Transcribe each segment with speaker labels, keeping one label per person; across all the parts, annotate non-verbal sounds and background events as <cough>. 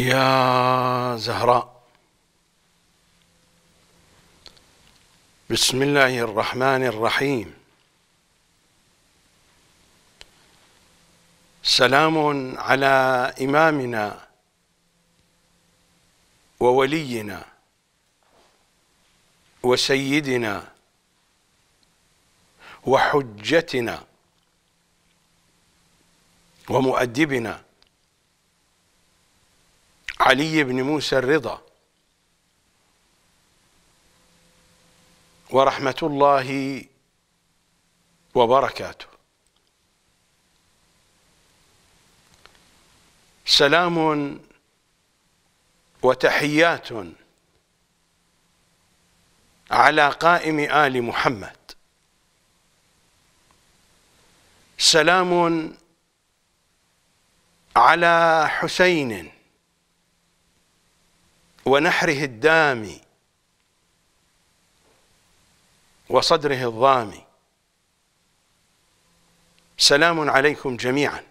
Speaker 1: يا زهراء بسم الله الرحمن الرحيم سلام على إمامنا وولينا وسيدنا وحجتنا ومؤدبنا علي بن موسى الرضا ورحمة الله وبركاته سلام وتحيات على قائم آل محمد سلام على حسين ونحره الدامي وصدره الضامي سلام عليكم جميعا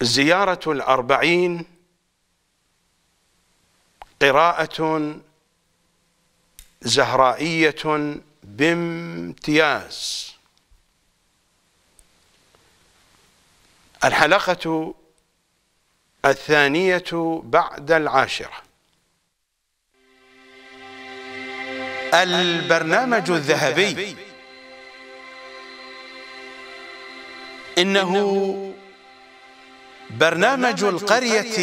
Speaker 1: زيارة الأربعين قراءة زهرائية بامتياز الحلقة الثانية بعد العاشرة البرنامج الذهبي إنه برنامج القرية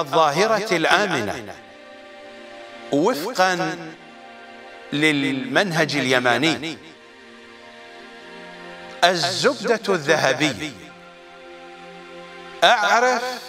Speaker 1: الظاهرة الآمنة وفقا للمنهج اليماني الزبدة الذهبية أعرف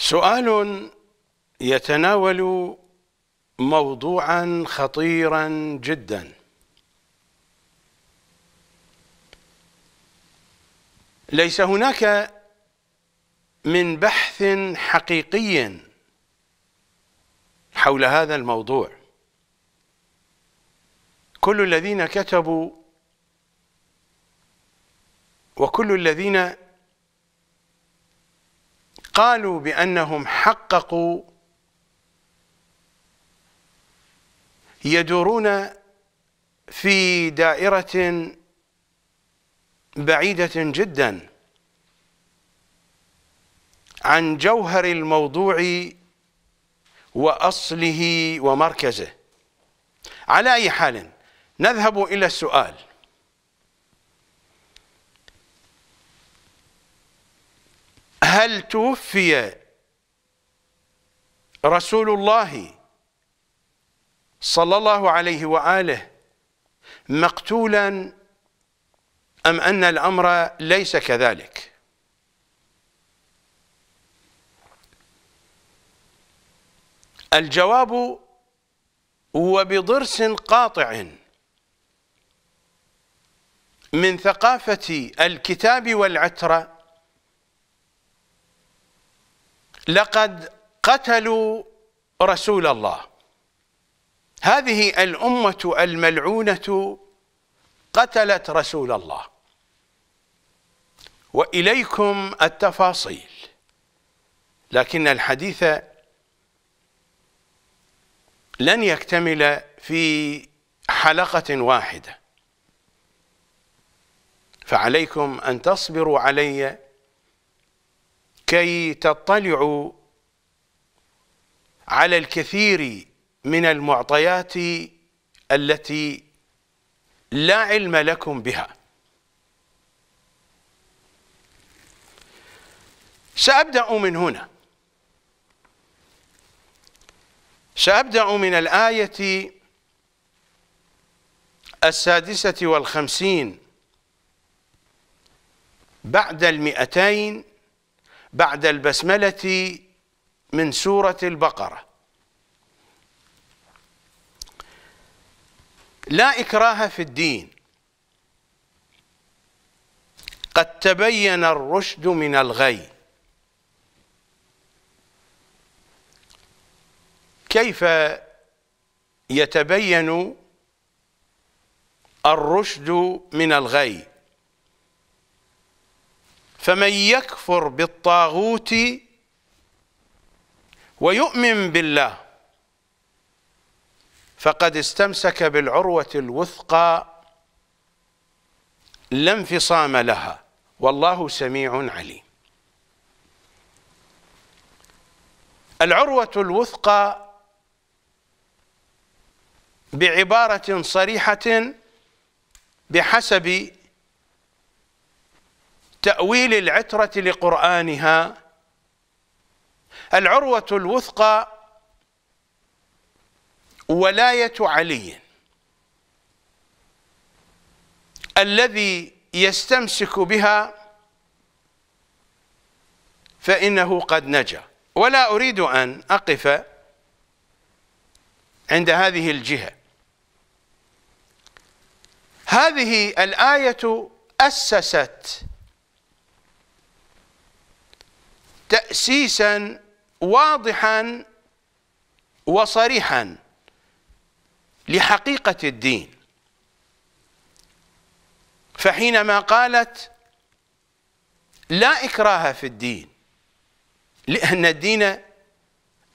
Speaker 1: سؤال يتناول موضوعا خطيرا جدا ليس هناك من بحث حقيقي حول هذا الموضوع كل الذين كتبوا وكل الذين قالوا بأنهم حققوا يدورون في دائرة بعيدة جدا عن جوهر الموضوع وأصله ومركزه على أي حال نذهب إلى السؤال هل توفي رسول الله صلى الله عليه وآله مقتولا أم أن الأمر ليس كذلك الجواب وبضرس قاطع من ثقافة الكتاب والعترة لقد قتلوا رسول الله هذه الأمة الملعونة قتلت رسول الله وإليكم التفاصيل لكن الحديث لن يكتمل في حلقة واحدة فعليكم أن تصبروا علي كي تطلعوا على الكثير من المعطيات التي لا علم لكم بها سأبدأ من هنا سأبدأ من الآية السادسة والخمسين بعد المئتين بعد البسملة من سورة البقرة لا إكراه في الدين قد تبين الرشد من الغي كيف يتبين الرشد من الغي فمن يكفر بالطاغوت ويؤمن بالله فقد استمسك بالعروة الوثقى لا انفصام لها والله سميع عليم العروة الوثقى بعبارة صريحة بحسب تأويل العترة لقرآنها العروة الوثقى ولاية علي الذي يستمسك بها فإنه قد نجا ولا أريد أن أقف عند هذه الجهة هذه الآية أسست تأسيسا واضحا وصريحا لحقيقة الدين فحينما قالت لا إكراه في الدين لأن الدين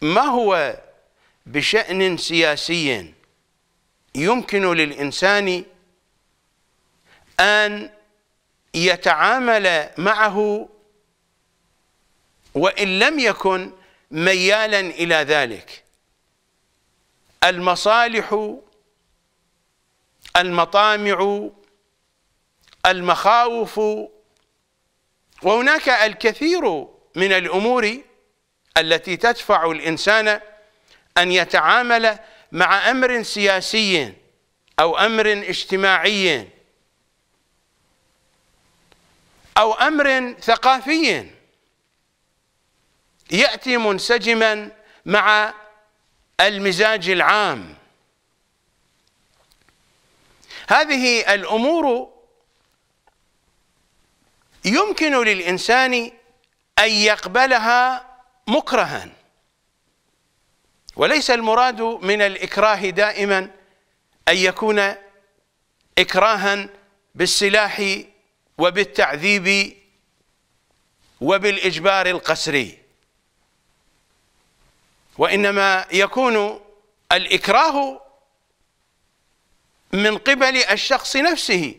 Speaker 1: ما هو بشأن سياسي يمكن للإنسان أن يتعامل معه وإن لم يكن ميالا إلى ذلك المصالح المطامع المخاوف وهناك الكثير من الأمور التي تدفع الإنسان أن يتعامل مع أمر سياسي أو أمر اجتماعي أو أمر ثقافي يأتي منسجما مع المزاج العام هذه الأمور يمكن للإنسان أن يقبلها مكرها وليس المراد من الإكراه دائما أن يكون إكراها بالسلاح وبالتعذيب وبالإجبار القسري وإنما يكون الإكراه من قبل الشخص نفسه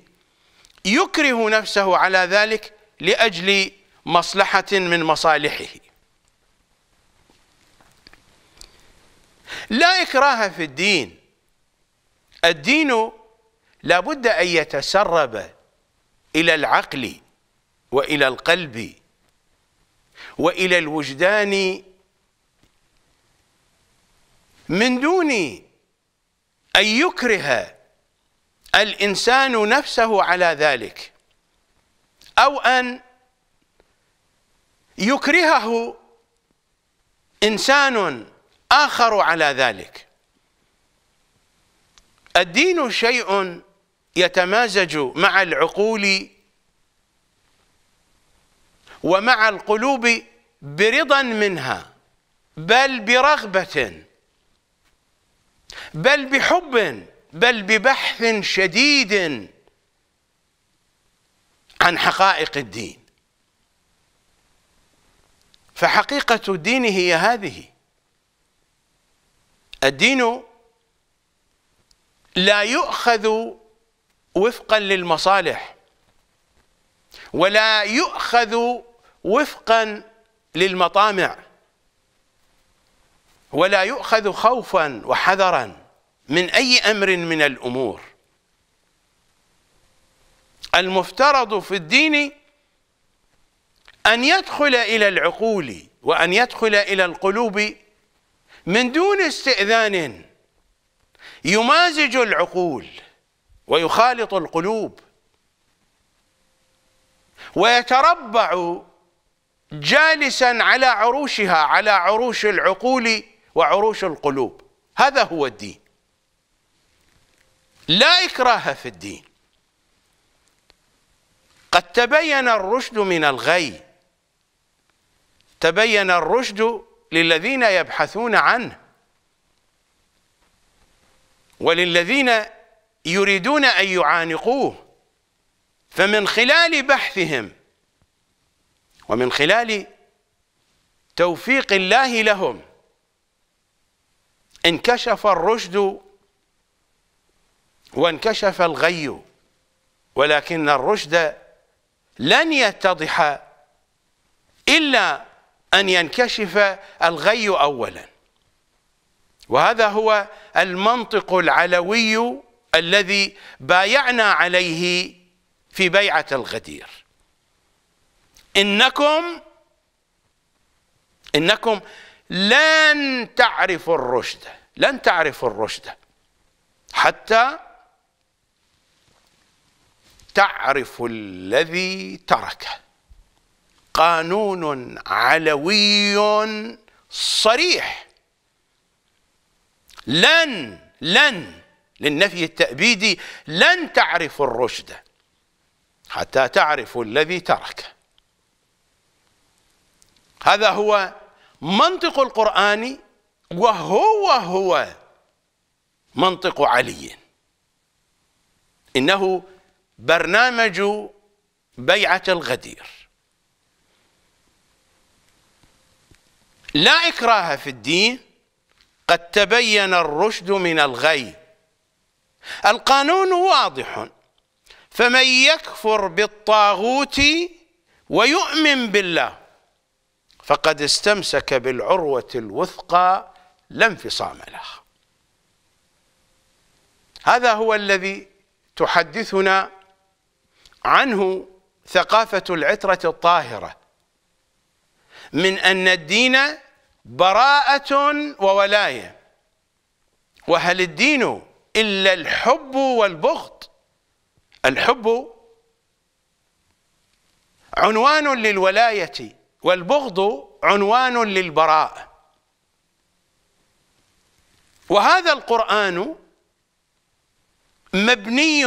Speaker 1: يكره نفسه على ذلك لأجل مصلحة من مصالحه لا إكراه في الدين الدين لا بد أن يتسرب إلى العقل وإلى القلب وإلى الوجدان من دون أن يكره الإنسان نفسه على ذلك أو أن يكرهه إنسان آخر على ذلك الدين شيء يتمازج مع العقول ومع القلوب برضا منها بل برغبة بل بحب بل ببحث شديد عن حقائق الدين فحقيقة الدين هي هذه الدين لا يؤخذ وفقا للمصالح ولا يؤخذ وفقا للمطامع ولا يؤخذ خوفا وحذرا من أي أمر من الأمور المفترض في الدين أن يدخل إلى العقول وأن يدخل إلى القلوب من دون استئذان يمازج العقول ويخالط القلوب ويتربع جالسا على عروشها على عروش العقول وعروش القلوب هذا هو الدين لا إكراه في الدين قد تبين الرشد من الغي تبين الرشد للذين يبحثون عنه وللذين يريدون أن يعانقوه فمن خلال بحثهم ومن خلال توفيق الله لهم انكشف الرشد وانكشف الغي ولكن الرشد لن يتضح إلا أن ينكشف الغي أولا وهذا هو المنطق العلوي الذي بايعنا عليه في بيعة الغدير إنكم إنكم لن تعرفوا الرشد لن تعرفوا الرشد حتى تعرف الذي تركه قانون علوي صريح لن لن للنفي التأبيدي لن تعرف الرشد حتى تعرف الذي ترك هذا هو منطق القرآن وهو هو منطق علي إنه برنامج بيعة الغدير لا إكراه في الدين قد تبين الرشد من الغي القانون واضح فمن يكفر بالطاغوت ويؤمن بالله فقد استمسك بالعروة الوثقى لا انفصام لها هذا هو الذي تحدثنا عنه ثقافة العترة الطاهرة من أن الدين براءة وولاية وهل الدين إلا الحب والبغض الحب عنوان للولاية والبغض عنوان للبراءة وهذا القرآن مبني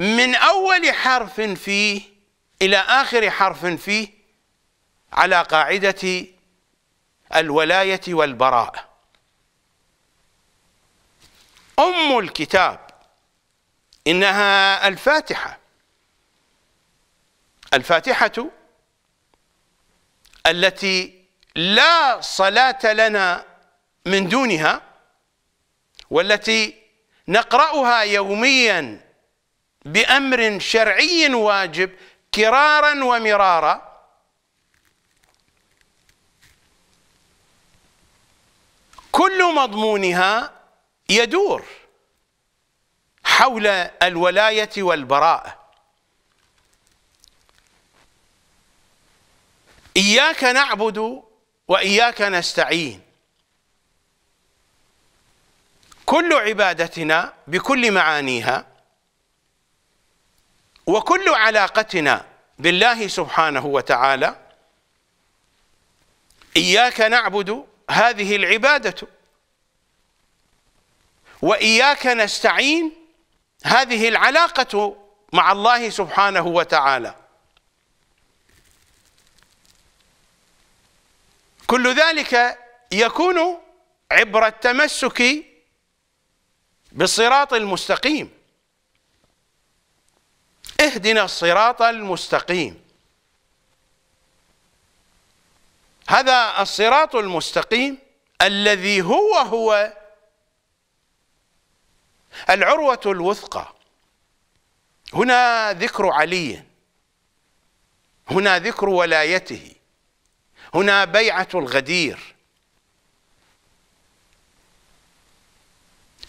Speaker 1: من أول حرف فيه إلى آخر حرف فيه على قاعدة الولاية والبراء أم الكتاب إنها الفاتحة الفاتحة التي لا صلاة لنا من دونها والتي نقرأها يومياً بأمر شرعي واجب كرارا ومرارا كل مضمونها يدور حول الولاية والبراءة إياك نعبد وإياك نستعين كل عبادتنا بكل معانيها وكل علاقتنا بالله سبحانه وتعالى إياك نعبد هذه العبادة وإياك نستعين هذه العلاقة مع الله سبحانه وتعالى كل ذلك يكون عبر التمسك بالصراط المستقيم اهدنا الصراط المستقيم هذا الصراط المستقيم الذي هو هو العروة الوثقى هنا ذكر علي هنا ذكر ولايته هنا بيعة الغدير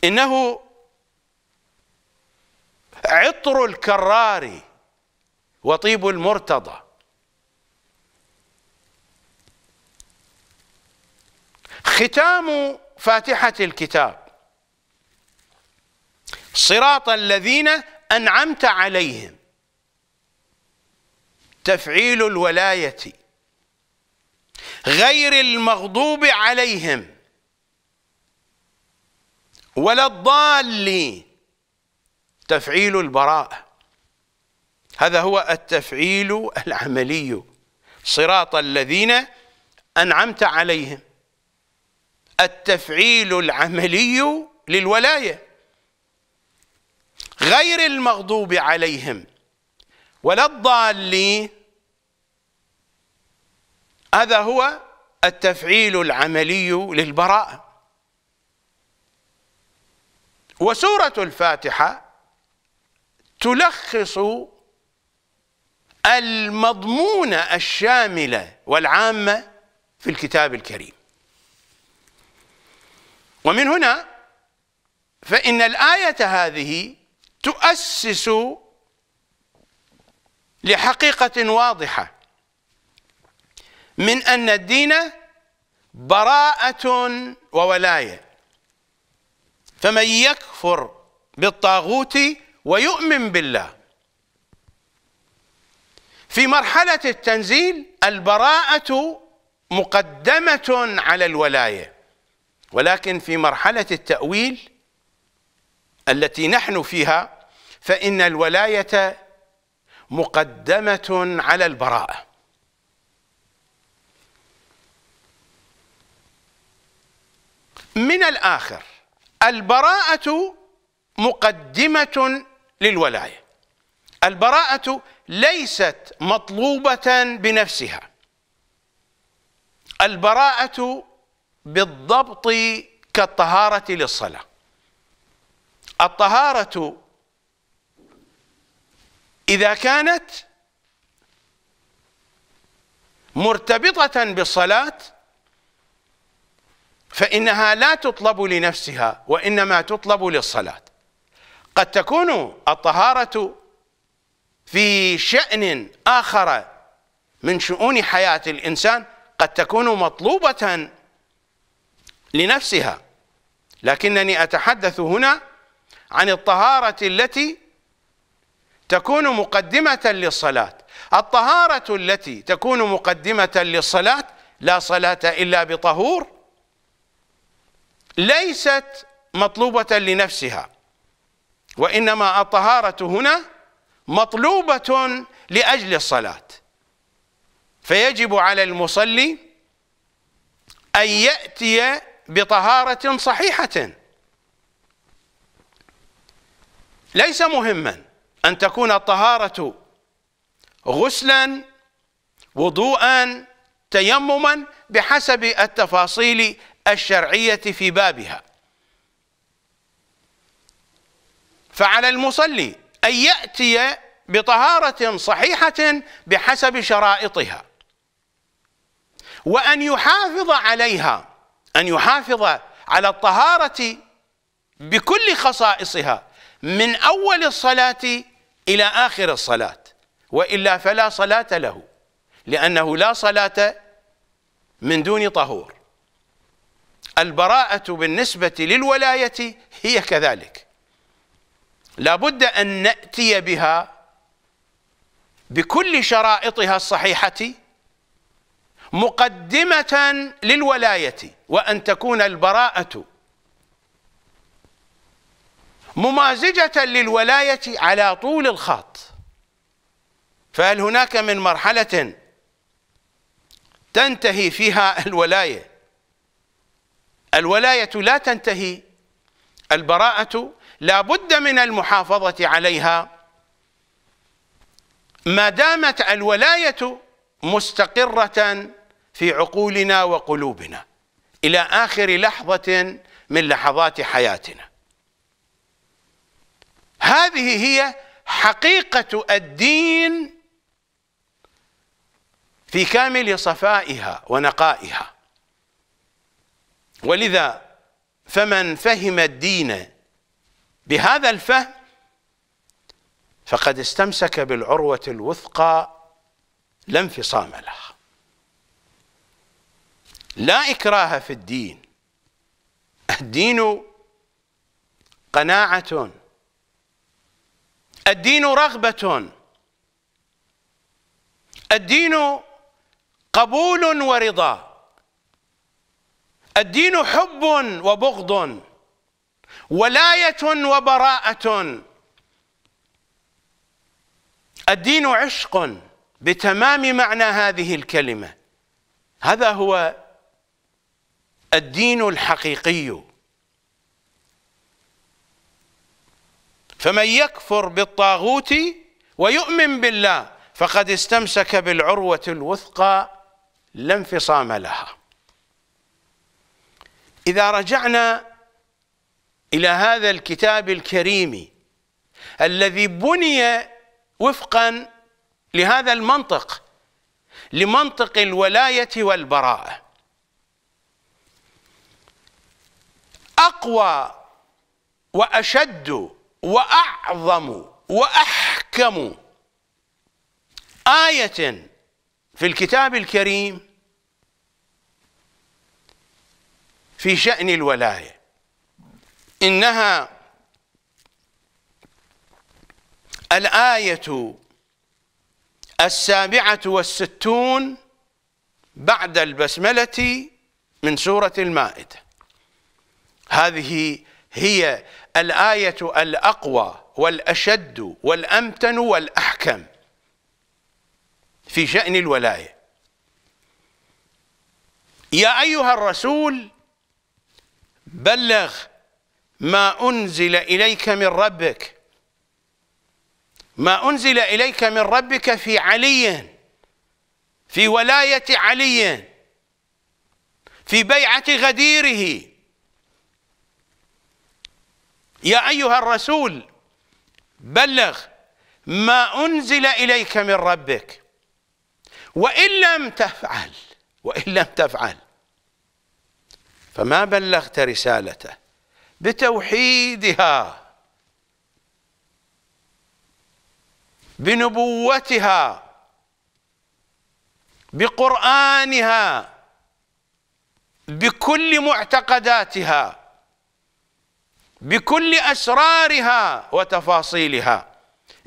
Speaker 1: إنه عطر الكرار وطيب المرتضى ختام فاتحة الكتاب صراط الذين أنعمت عليهم تفعيل الولاية غير المغضوب عليهم ولا الضالين تفعيل البراءة هذا هو التفعيل العملي صراط الذين أنعمت عليهم التفعيل العملي للولاية غير المغضوب عليهم ولا الضالين هذا هو التفعيل العملي للبراءة وسورة الفاتحة تلخص المضمون الشاملة والعامة في الكتاب الكريم ومن هنا فإن الآية هذه تؤسس لحقيقة واضحة من أن الدين براءة وولاية فمن يكفر بالطاغوت ويؤمن بالله في مرحلة التنزيل البراءة مقدمة على الولاية ولكن في مرحلة التأويل التي نحن فيها فإن الولاية مقدمة على البراءة من الآخر البراءة مقدمة للولاية البراءة ليست مطلوبة بنفسها البراءة بالضبط كالطهارة للصلاة الطهارة إذا كانت مرتبطة بالصلاة فإنها لا تطلب لنفسها وإنما تطلب للصلاة قد تكون الطهارة في شأن آخر من شؤون حياة الإنسان قد تكون مطلوبة لنفسها لكنني أتحدث هنا عن الطهارة التي تكون مقدمة للصلاة الطهارة التي تكون مقدمة للصلاة لا صلاة إلا بطهور ليست مطلوبة لنفسها وإنما الطهارة هنا مطلوبة لأجل الصلاة فيجب على المصلي أن يأتي بطهارة صحيحة ليس مهما أن تكون الطهارة غسلا وضوءا تيمما بحسب التفاصيل الشرعية في بابها فعلى المصلي أن يأتي بطهارة صحيحة بحسب شرائطها وأن يحافظ عليها أن يحافظ على الطهارة بكل خصائصها من أول الصلاة إلى آخر الصلاة وإلا فلا صلاة له لأنه لا صلاة من دون طهور البراءة بالنسبة للولاية هي كذلك لابد أن نأتي بها بكل شرائطها الصحيحة مقدمة للولاية وأن تكون البراءة ممازجة للولاية على طول الخط فهل هناك من مرحلة تنتهي فيها الولاية الولاية لا تنتهي البراءة لا بد من المحافظة عليها ما دامت الولاية مستقرة في عقولنا وقلوبنا إلى آخر لحظة من لحظات حياتنا هذه هي حقيقة الدين في كامل صفائها ونقائها ولذا فمن فهم الدين بهذا الفهم فقد استمسك بالعروة الوثقى لا انفصام لها لا إكراه في الدين الدين قناعة الدين رغبة الدين قبول ورضا الدين حب وبغض ولايه وبراءه الدين عشق بتمام معنى هذه الكلمه هذا هو الدين الحقيقي فمن يكفر بالطاغوت ويؤمن بالله فقد استمسك بالعروه الوثقى لا انفصام لها اذا رجعنا إلى هذا الكتاب الكريم الذي بني وفقا لهذا المنطق لمنطق الولاية والبراءة أقوى وأشد وأعظم وأحكم آية في الكتاب الكريم في شأن الولايه إنها الآية السابعة والستون بعد البسملة من سورة المائدة هذه هي الآية الأقوى والأشد والأمتن والأحكم في شأن الولاية يا أيها الرسول بلغ ما أنزل إليك من ربك ما أنزل إليك من ربك في علي في ولاية علي في بيعة غديره يا أيها الرسول بلغ ما أنزل إليك من ربك وإن لم تفعل وإن لم تفعل فما بلغت رسالته بتوحيدها بنبوتها بقرآنها بكل معتقداتها بكل أسرارها وتفاصيلها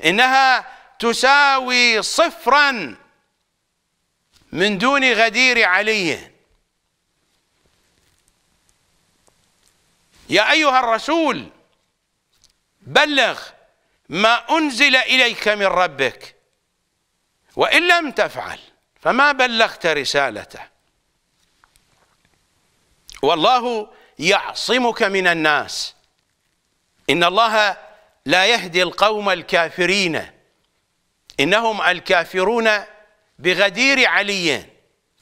Speaker 1: إنها تساوي صفرا من دون غدير عليه يا أيها الرسول بلغ ما أنزل إليك من ربك وإن لم تفعل فما بلغت رسالته والله يعصمك من الناس إن الله لا يهدي القوم الكافرين إنهم الكافرون بغدير علي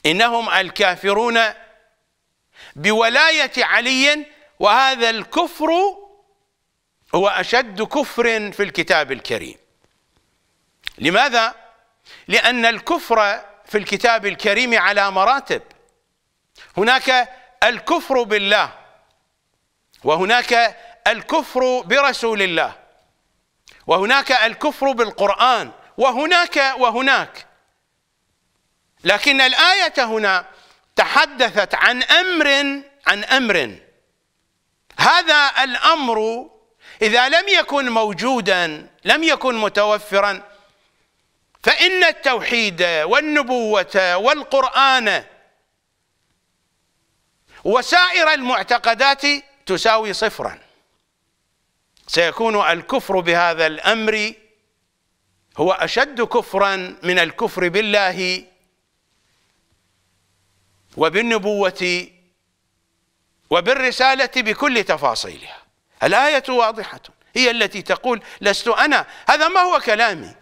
Speaker 1: إنهم الكافرون بولاية علي وهذا الكفر هو أشد كفر في الكتاب الكريم لماذا؟ لأن الكفر في الكتاب الكريم على مراتب هناك الكفر بالله وهناك الكفر برسول الله وهناك الكفر بالقرآن وهناك وهناك لكن الآية هنا تحدثت عن أمر عن أمر هذا الأمر إذا لم يكن موجودا لم يكن متوفرا فإن التوحيد والنبوة والقرآن وسائر المعتقدات تساوي صفرا سيكون الكفر بهذا الأمر هو أشد كفرا من الكفر بالله وبالنبوة وبالرسالة بكل تفاصيلها الآية واضحة هي التي تقول لست أنا هذا ما هو كلامي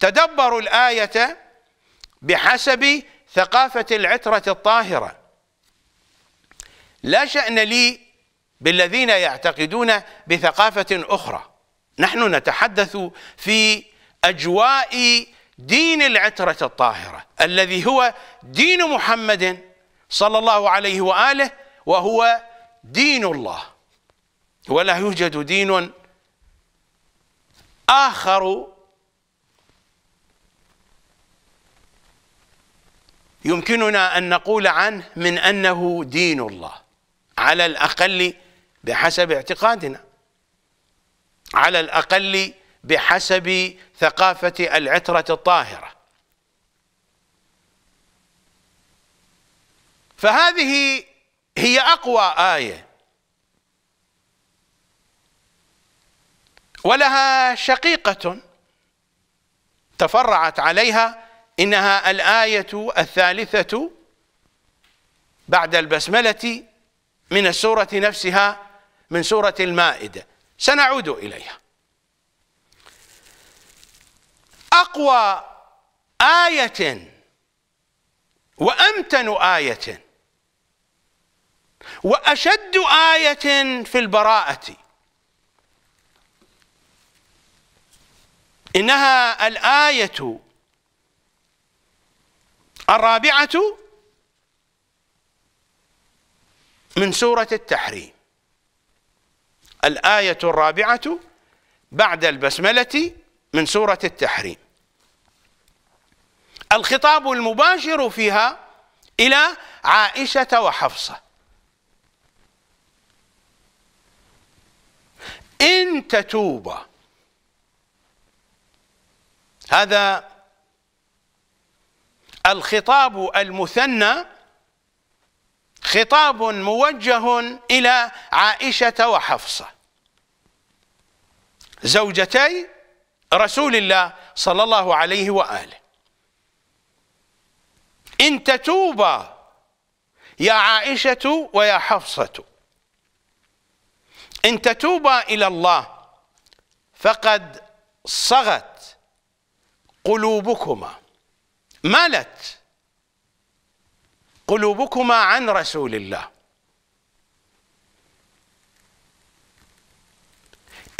Speaker 1: تدبروا الآية بحسب ثقافة العترة الطاهرة لا شأن لي بالذين يعتقدون بثقافة أخرى نحن نتحدث في أجواء دين العترة الطاهرة الذي هو دين محمد صلى الله عليه وآله وهو دين الله ولا يوجد دين آخر يمكننا أن نقول عنه من أنه دين الله على الأقل بحسب اعتقادنا على الأقل بحسب ثقافة العترة الطاهرة فهذه هي أقوى آية ولها شقيقة تفرعت عليها إنها الآية الثالثة بعد البسملة من السورة نفسها من سورة المائدة سنعود إليها أقوى آية وأمتن آية واشد ايه في البراءه انها الايه الرابعه من سوره التحريم الايه الرابعه بعد البسمله من سوره التحريم الخطاب المباشر فيها الى عائشه وحفصه إن تتوبا هذا الخطاب المثنى خطاب موجه إلى عائشة وحفصة زوجتي رسول الله صلى الله عليه وآله إن تتوبا يا عائشة ويا حفصة إن تتوبا إلى الله فقد صغت قلوبكما مالت قلوبكما عن رسول الله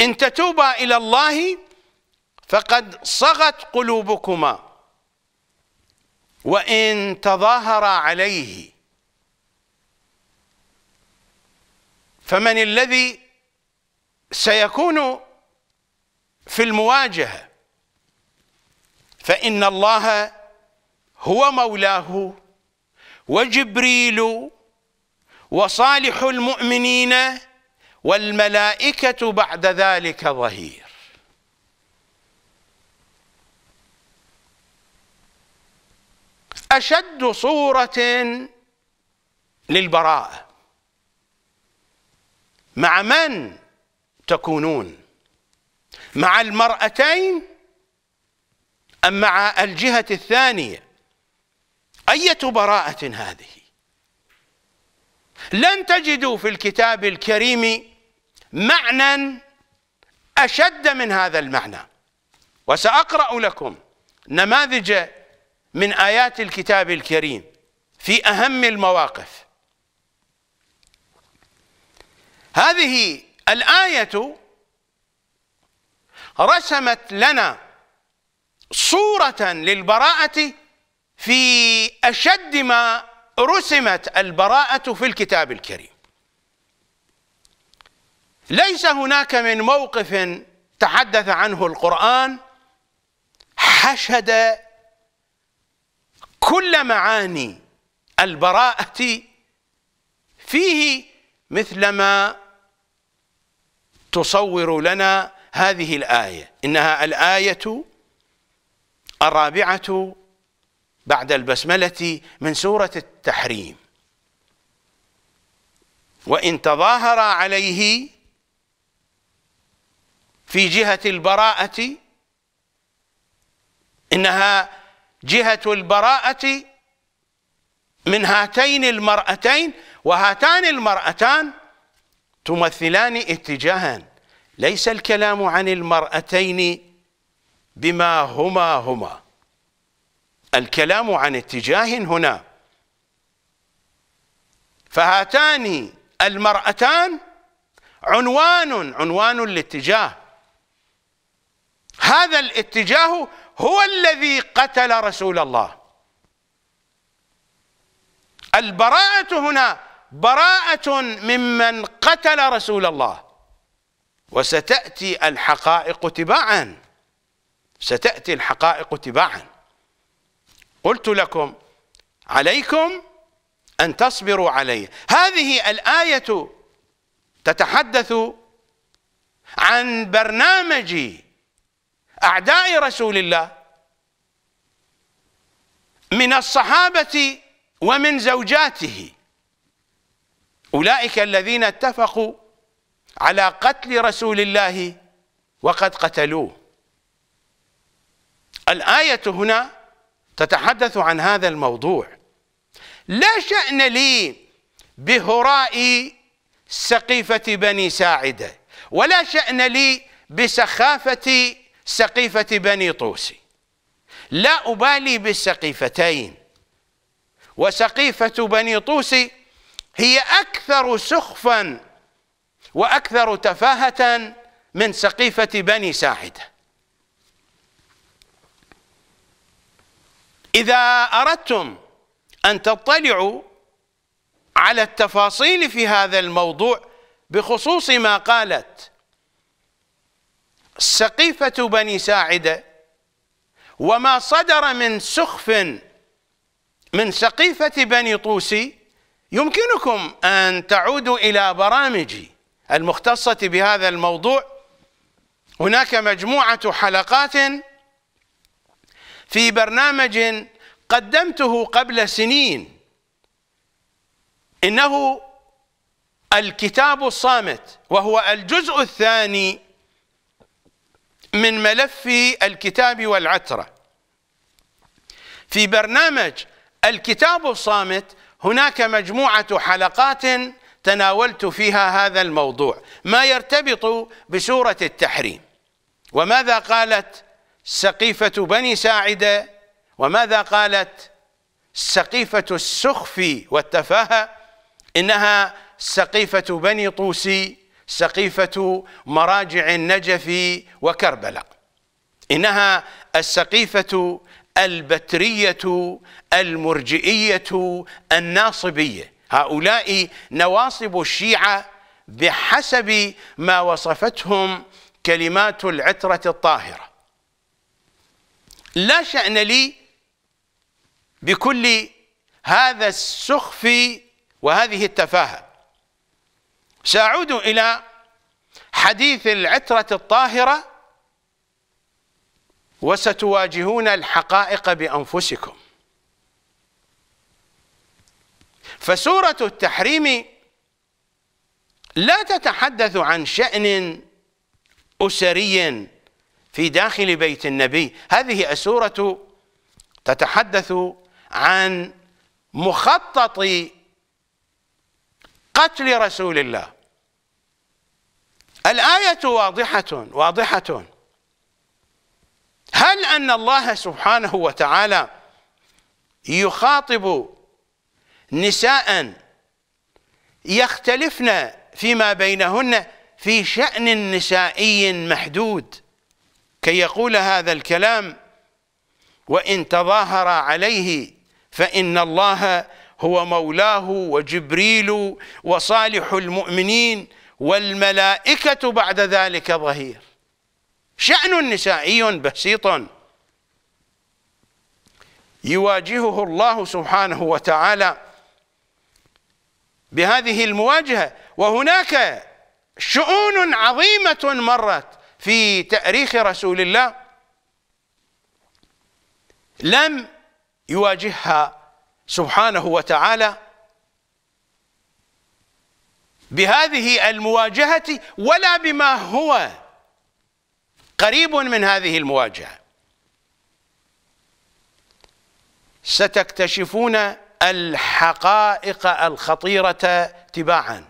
Speaker 1: إن تتوبا إلى الله فقد صغت قلوبكما وإن تظاهرا عليه فمن الذي سيكون في المواجهه فان الله هو مولاه وجبريل وصالح المؤمنين والملائكه بعد ذلك ظهير اشد صوره للبراءه مع من تكونون مع المرأتين أم مع الجهة الثانية أية براءة هذه لن تجدوا في الكتاب الكريم معنى أشد من هذا المعنى وسأقرأ لكم نماذج من آيات الكتاب الكريم في أهم المواقف هذه الآية رسمت لنا صورة للبراءة في أشد ما رسمت البراءة في الكتاب الكريم ليس هناك من موقف تحدث عنه القرآن حشد كل معاني البراءة فيه مثلما تصور لنا هذه الآية إنها الآية الرابعة بعد البسملة من سورة التحريم وإن تظاهر عليه في جهة البراءة إنها جهة البراءة من هاتين المرأتين وهاتان المرأتان تمثلان اتجاها ليس الكلام عن المرأتين بما هما هما الكلام عن اتجاه هنا فهاتان المرأتان عنوان عنوان الاتجاه هذا الاتجاه هو الذي قتل رسول الله البراءة هنا براءة ممن قتل رسول الله وستأتي الحقائق تباعا ستأتي الحقائق تباعا قلت لكم عليكم أن تصبروا علي هذه الآية تتحدث عن برنامج أعداء رسول الله من الصحابة ومن زوجاته أولئك الذين اتفقوا على قتل رسول الله وقد قتلوه الآية هنا تتحدث عن هذا الموضوع لا شأن لي بهراء سقيفة بني ساعدة ولا شأن لي بسخافة سقيفة بني طوسي لا أبالي بالسقيفتين وسقيفة بني طوس هي أكثر سخفا وأكثر تفاهة من سقيفة بني ساعدة إذا أردتم أن تطلعوا على التفاصيل في هذا الموضوع بخصوص ما قالت سقيفة بني ساعدة وما صدر من سخف من سقيفة بني طوسي يمكنكم أن تعودوا إلى برامجي المختصة بهذا الموضوع هناك مجموعة حلقات في برنامج قدمته قبل سنين إنه الكتاب الصامت وهو الجزء الثاني من ملف الكتاب والعترة في برنامج الكتاب الصامت هناك مجموعة حلقات تناولت فيها هذا الموضوع ما يرتبط بسورة التحريم وماذا قالت سقيفة بني ساعدة وماذا قالت سقيفة السخف والتفاهة إنها سقيفة بني طوسي سقيفة مراجع النجف وكربلاء إنها السقيفة البترية المرجئية الناصبية هؤلاء نواصب الشيعة بحسب ما وصفتهم كلمات العترة الطاهرة لا شأن لي بكل هذا السخف وهذه التفاهة سأعود إلى حديث العترة الطاهرة وستواجهون الحقائق بأنفسكم فسورة التحريم لا تتحدث عن شأن أسري في داخل بيت النبي هذه السورة تتحدث عن مخطط قتل رسول الله الآية واضحة واضحة هل أن الله سبحانه وتعالى يخاطب نساء يختلفن فيما بينهن في شأن نسائي محدود كي يقول هذا الكلام وإن تظاهر عليه فإن الله هو مولاه وجبريل وصالح المؤمنين والملائكة بعد ذلك ظهير شأن نسائي بسيط يواجهه الله سبحانه وتعالى بهذه المواجهة وهناك شؤون عظيمة مرت في تاريخ رسول الله لم يواجهها سبحانه وتعالى بهذه المواجهة ولا بما هو قريب من هذه المواجهة ستكتشفون الحقائق الخطيرة تباعا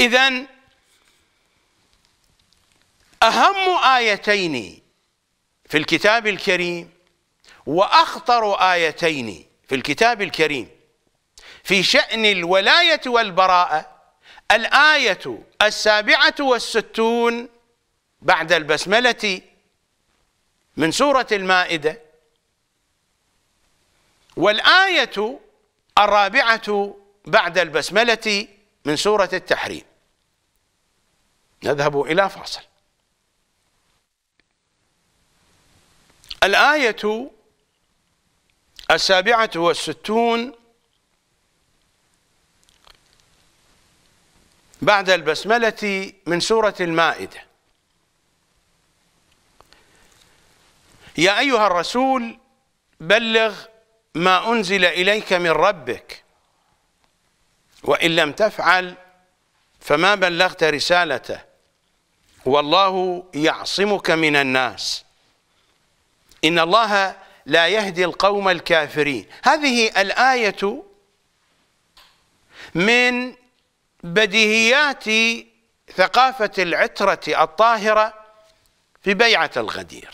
Speaker 1: إذا أهم آيتين في الكتاب الكريم وأخطر آيتين في الكتاب الكريم في شأن الولاية والبراءة الآية السابعة والستون بعد البسملة من سورة المائدة والآية الرابعة بعد البسملة من سورة التحريم نذهب إلى فاصل الآية السابعة والستون بعد البسملة من سورة المائدة يا أيها الرسول بلغ ما أنزل إليك من ربك وإن لم تفعل فما بلغت رسالته والله يعصمك من الناس إن الله لا يهدي القوم الكافرين هذه الآية من بديهيات ثقافة العترة الطاهرة في بيعة الغدير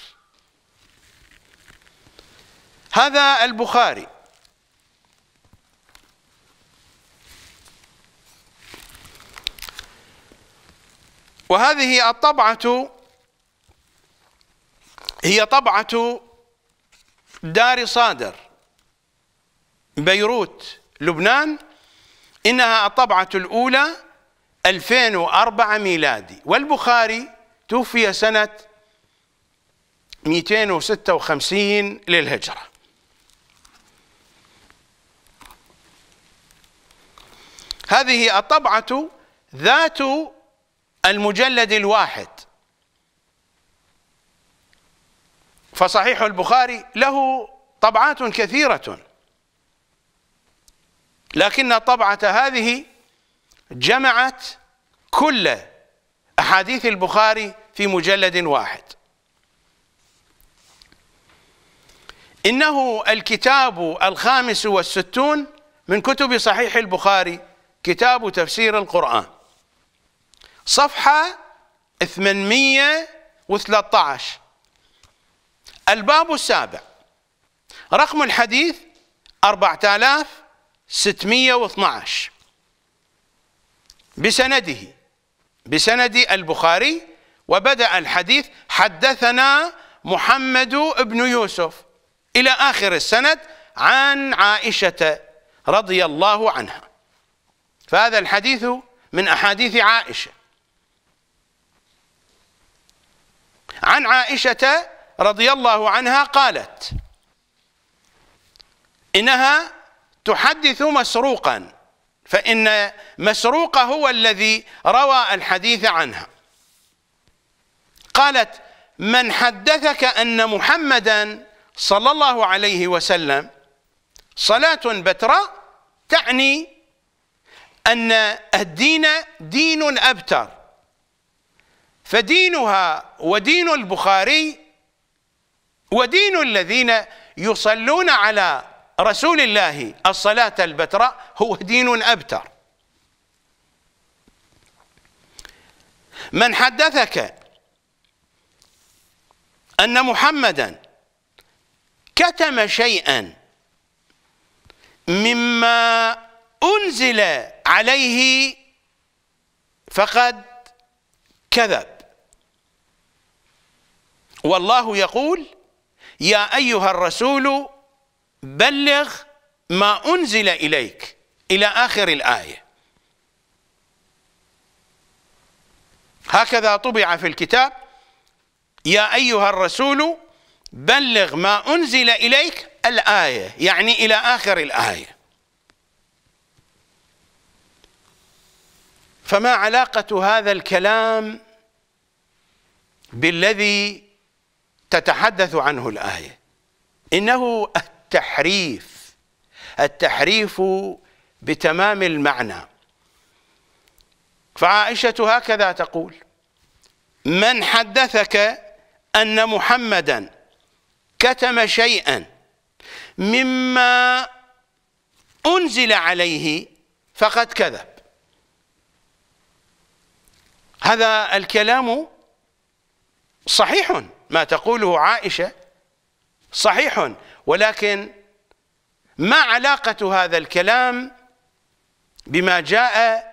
Speaker 1: هذا البخاري وهذه الطبعة هي طبعة دار صادر بيروت لبنان إنها الطبعة الأولى 2004 ميلادي والبخاري توفي سنة 256 للهجرة هذه الطبعة ذات المجلد الواحد فصحيح البخاري له طبعات كثيرة لكن طبعة هذه جمعت كل أحاديث البخاري في مجلد واحد إنه الكتاب الخامس والستون من كتب صحيح البخاري كتاب تفسير القرآن صفحة 813 الباب السابع رقم الحديث 4612 بسنده بسند البخاري وبدأ الحديث حدثنا محمد بن يوسف إلى آخر السند عن عائشة رضي الله عنها فهذا الحديث من أحاديث عائشة عن عائشة رضي الله عنها قالت إنها تحدث مسروقا فإن مسروق هو الذي روى الحديث عنها قالت من حدثك أن محمدا صلى الله عليه وسلم صلاة بتراء تعني أن الدين دين أبتر فدينها ودين البخاري ودين الذين يصلون على رسول الله الصلاة البتراء هو دين أبتر من حدثك أن محمدا كتم شيئا مما أنزل عليه فقد كذب والله يقول يا أيها الرسول بلغ ما أنزل إليك إلى آخر الآية هكذا طبع في الكتاب يا أيها الرسول بلغ ما أنزل إليك الآية يعني إلى آخر الآية فما علاقة هذا الكلام بالذي تتحدث عنه الآية إنه التحريف التحريف بتمام المعنى فعائشة هكذا تقول من حدثك أن محمدا كتم شيئا مما أنزل عليه فقد كذب هذا الكلام صحيح ما تقوله عائشة صحيح ولكن ما علاقة هذا الكلام بما جاء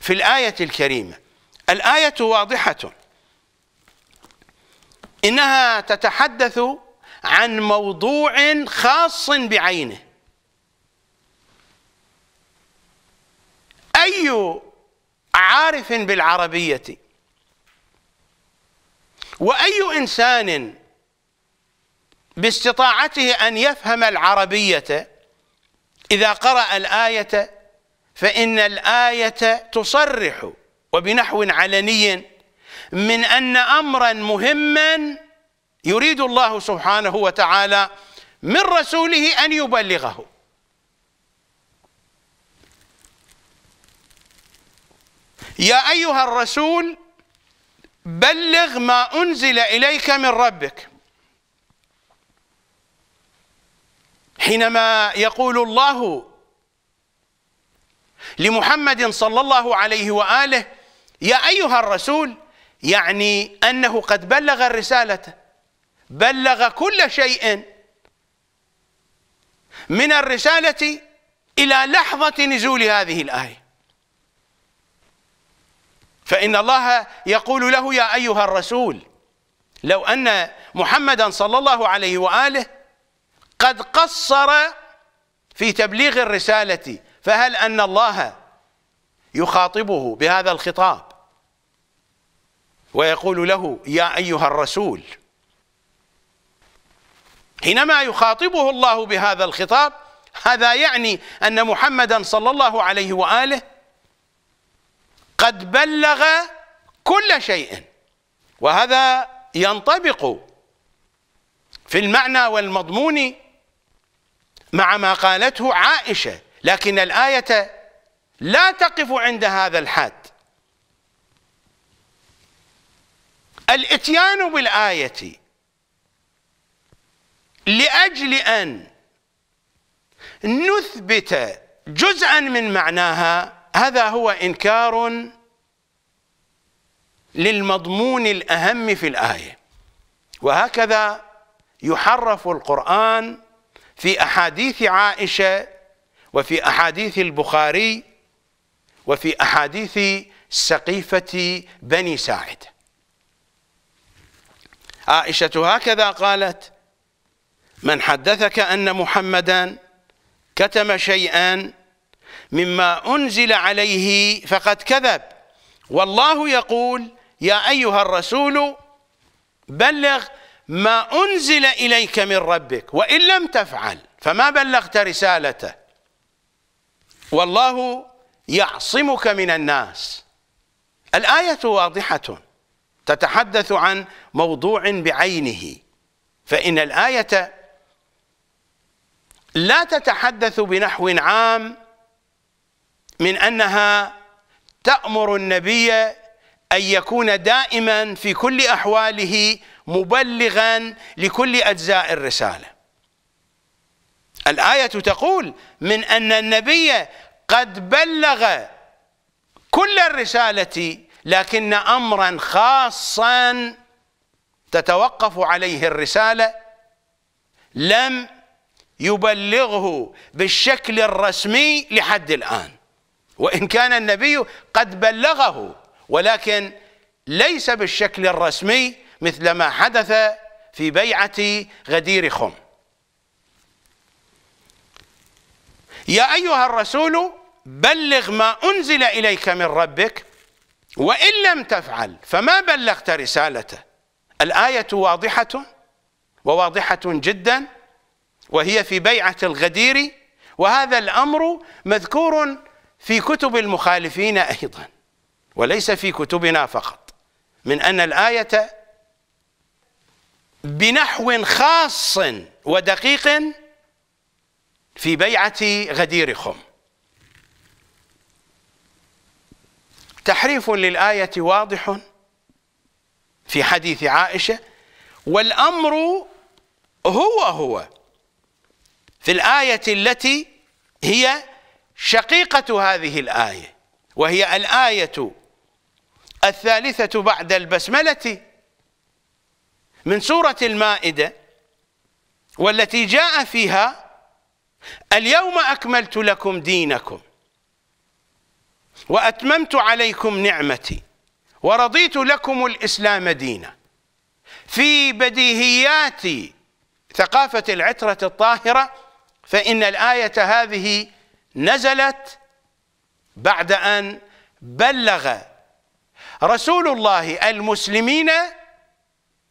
Speaker 1: في الآية الكريمة الآية واضحة إنها تتحدث عن موضوع خاص بعينه أي عارف بالعربية وأي إنسان باستطاعته أن يفهم العربية إذا قرأ الآية فإن الآية تصرح وبنحو علني من أن أمرا مهما يريد الله سبحانه وتعالى من رسوله أن يبلغه يا أيها الرسول بلغ ما أنزل إليك من ربك حينما يقول الله لمحمد صلى الله عليه وآله يا أيها الرسول يعني أنه قد بلغ الرسالة بلغ كل شيء من الرسالة إلى لحظة نزول هذه الآية فإن الله يقول له يا أيها الرسول لو أن محمدا صلى الله عليه وآله قد قصر في تبليغ الرسالة فهل أن الله يخاطبه بهذا الخطاب ويقول له يا أيها الرسول حينما يخاطبه الله بهذا الخطاب هذا يعني أن محمدا صلى الله عليه وآله قد بلغ كل شيء وهذا ينطبق في المعنى والمضمون مع ما قالته عائشة لكن الآية لا تقف عند هذا الحد الاتيان بالآية لأجل أن نثبت جزءا من معناها هذا هو إنكار للمضمون الأهم في الآية وهكذا يحرف القرآن في أحاديث عائشة وفي أحاديث البخاري وفي أحاديث سقيفة بني ساعد عائشة هكذا قالت من حدثك أن محمدا كتم شيئا مما أنزل عليه فقد كذب والله يقول يا أيها الرسول بلغ ما أنزل إليك من ربك وإن لم تفعل فما بلغت رسالته والله يعصمك من الناس الآية واضحة تتحدث عن موضوع بعينه فإن الآية لا تتحدث بنحو عام من أنها تأمر النبي أن يكون دائما في كل أحواله مبلغا لكل أجزاء الرسالة الآية تقول من أن النبي قد بلغ كل الرسالة لكن أمرا خاصا تتوقف عليه الرسالة لم يبلغه بالشكل الرسمي لحد الآن وإن كان النبي قد بلغه ولكن ليس بالشكل الرسمي مثل ما حدث في بيعة غدير خم يا أيها الرسول بلغ ما أنزل إليك من ربك وإن لم تفعل فما بلغت رسالته الآية واضحة وواضحة جدا وهي في بيعة الغدير وهذا الأمر مذكور في كتب المخالفين أيضا وليس في كتبنا فقط من أن الآية بنحو خاص ودقيق في بيعة غدير خم تحريف للآية واضح في حديث عائشة والأمر هو هو في الآية التي هي شقيقة هذه الآية وهي الآية الثالثة بعد البسملة من سورة المائدة والتي جاء فيها اليوم أكملت لكم دينكم وأتممت عليكم نعمتي ورضيت لكم الإسلام دينا في بديهيات ثقافة العترة الطاهرة فإن الآية هذه نزلت بعد أن بلغ رسول الله المسلمين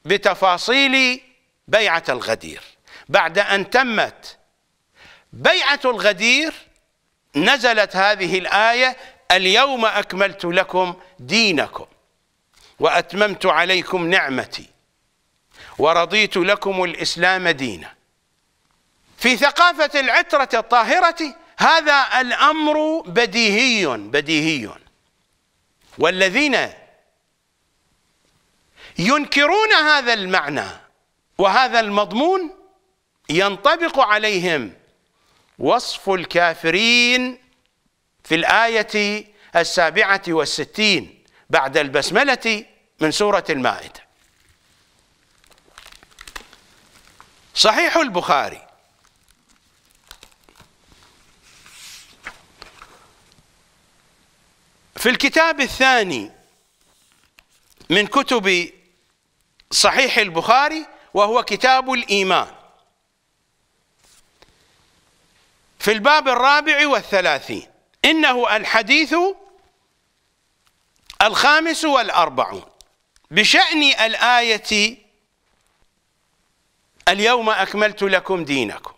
Speaker 1: بتفاصيل بيعة الغدير بعد أن تمت بيعة الغدير نزلت هذه الآية اليوم أكملت لكم دينكم وأتممت عليكم نعمتي ورضيت لكم الإسلام دينا في ثقافة العترة الطاهرة هذا الأمر بديهي بديهي والذين ينكرون هذا المعنى وهذا المضمون ينطبق عليهم وصف الكافرين في الآية السابعة والستين بعد البسملة من سورة المائدة صحيح البخاري في الكتاب الثاني من كتب صحيح البخاري وهو كتاب الإيمان في الباب الرابع والثلاثين إنه الحديث الخامس والأربعون بشأن الآية اليوم أكملت لكم دينكم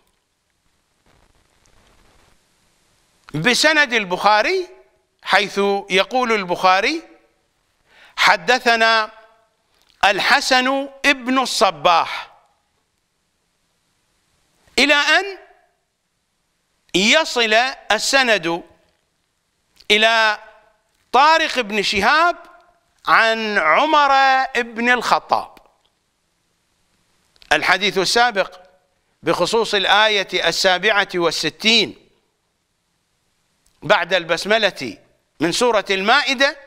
Speaker 1: بسند البخاري حيث يقول البخاري حدثنا الحسن ابن الصباح إلى أن يصل السند إلى طارق بن شهاب عن عمر بن الخطاب الحديث السابق بخصوص الآية السابعة والستين بعد البسملة من سورة المائدة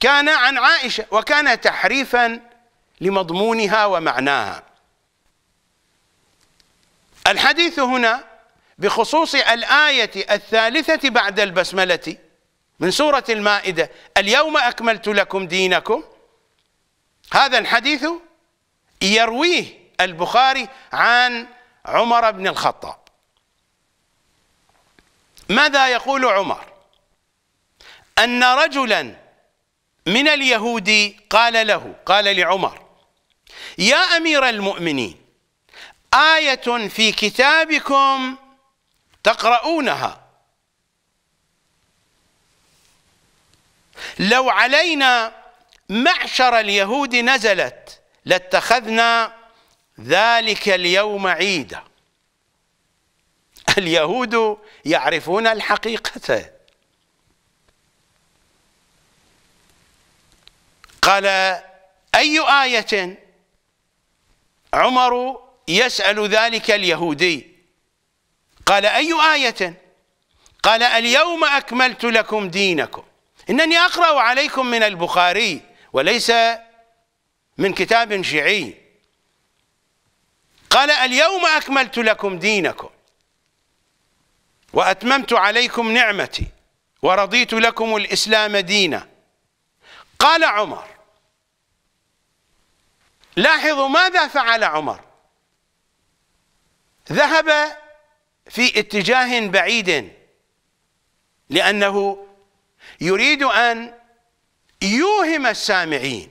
Speaker 1: كان عن عائشة وكان تحريفا لمضمونها ومعناها الحديث هنا بخصوص الآية الثالثة بعد البسملة من سورة المائدة اليوم أكملت لكم دينكم هذا الحديث يرويه البخاري عن عمر بن الخطاب ماذا يقول عمر أن رجلا من اليهود قال له قال لعمر يا أمير المؤمنين آية في كتابكم تقرؤونها لو علينا معشر اليهود نزلت لاتخذنا ذلك اليوم عيدا <laughs> اليهود يعرفون الحقيقة قال أي آية عمر يسأل ذلك اليهودي قال أي آية قال اليوم أكملت لكم دينكم إنني أقرأ عليكم من البخاري وليس من كتاب شيعي قال اليوم أكملت لكم دينكم وأتممت عليكم نعمتي ورضيت لكم الإسلام دينا قال عمر لاحظوا ماذا فعل عمر ذهب في اتجاه بعيد لأنه يريد أن يوهم السامعين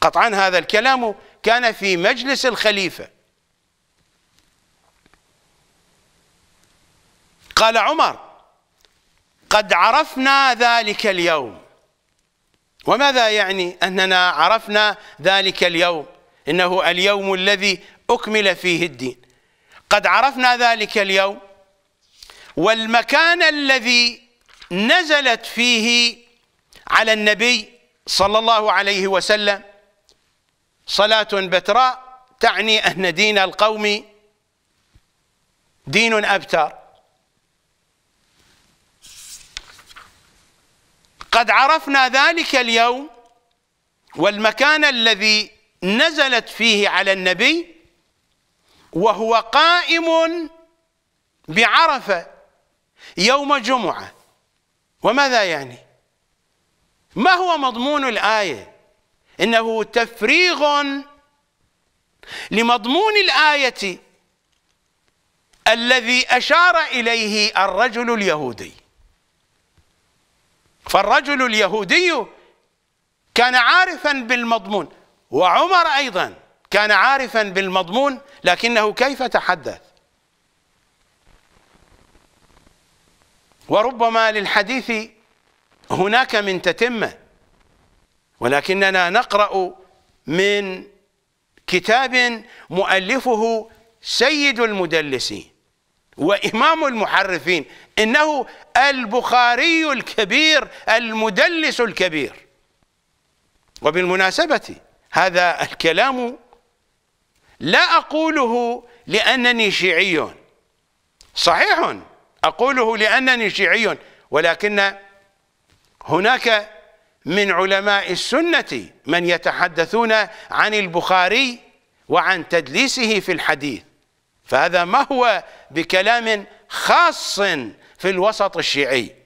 Speaker 1: قطعا هذا الكلام كان في مجلس الخليفة قال عمر قد عرفنا ذلك اليوم وماذا يعني أننا عرفنا ذلك اليوم إنه اليوم الذي أكمل فيه الدين قد عرفنا ذلك اليوم والمكان الذي نزلت فيه على النبي صلى الله عليه وسلم صلاة بتراء تعني أن دين القوم دين أبتر قد عرفنا ذلك اليوم والمكان الذي نزلت فيه على النبي وهو قائم بعرفه يوم جمعه وماذا يعني ما هو مضمون الايه انه تفريغ لمضمون الايه الذي اشار اليه الرجل اليهودي فالرجل اليهودي كان عارفا بالمضمون وعمر أيضا كان عارفا بالمضمون لكنه كيف تحدث وربما للحديث هناك من تتمة ولكننا نقرأ من كتاب مؤلفه سيد المدلسين وإمام المحرفين إنه البخاري الكبير المدلس الكبير وبالمناسبة هذا الكلام لا أقوله لأنني شيعي صحيح أقوله لأنني شيعي ولكن هناك من علماء السنة من يتحدثون عن البخاري وعن تدليسه في الحديث فهذا ما هو بكلام خاص في الوسط الشيعي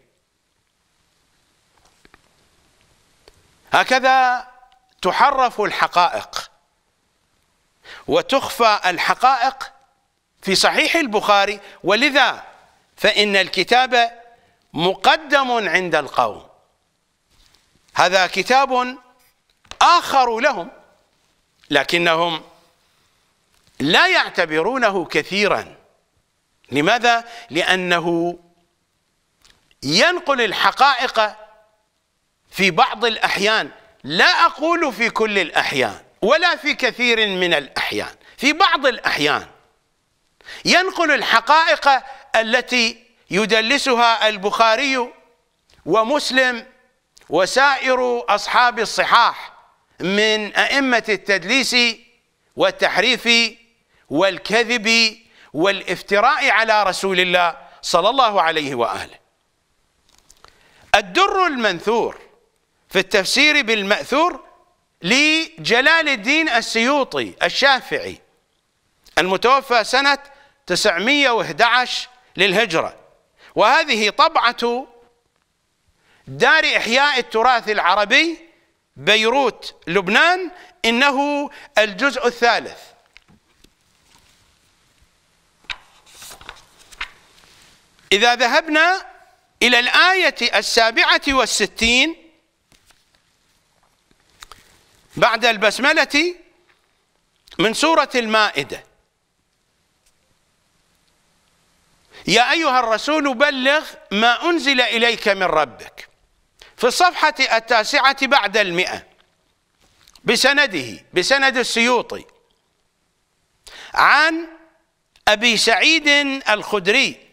Speaker 1: هكذا تحرف الحقائق وتخفى الحقائق في صحيح البخاري ولذا فإن الكتاب مقدم عند القوم هذا كتاب آخر لهم لكنهم لا يعتبرونه كثيرا لماذا؟ لأنه ينقل الحقائق في بعض الأحيان لا أقول في كل الأحيان ولا في كثير من الأحيان في بعض الأحيان ينقل الحقائق التي يدلسها البخاري ومسلم وسائر أصحاب الصحاح من أئمة التدليس والتحريف والكذب والافتراء على رسول الله صلى الله عليه وآله الدر المنثور في التفسير بالمأثور لجلال الدين السيوطي الشافعي المتوفى سنة 911 للهجرة وهذه طبعة دار إحياء التراث العربي بيروت لبنان إنه الجزء الثالث إذا ذهبنا إلى الآية السابعة والستين بعد البسملة من سورة المائدة يا أيها الرسول بلغ ما أنزل إليك من ربك في الصفحة التاسعة بعد المئة بسنده بسند السيوطي عن أبي سعيد الخدري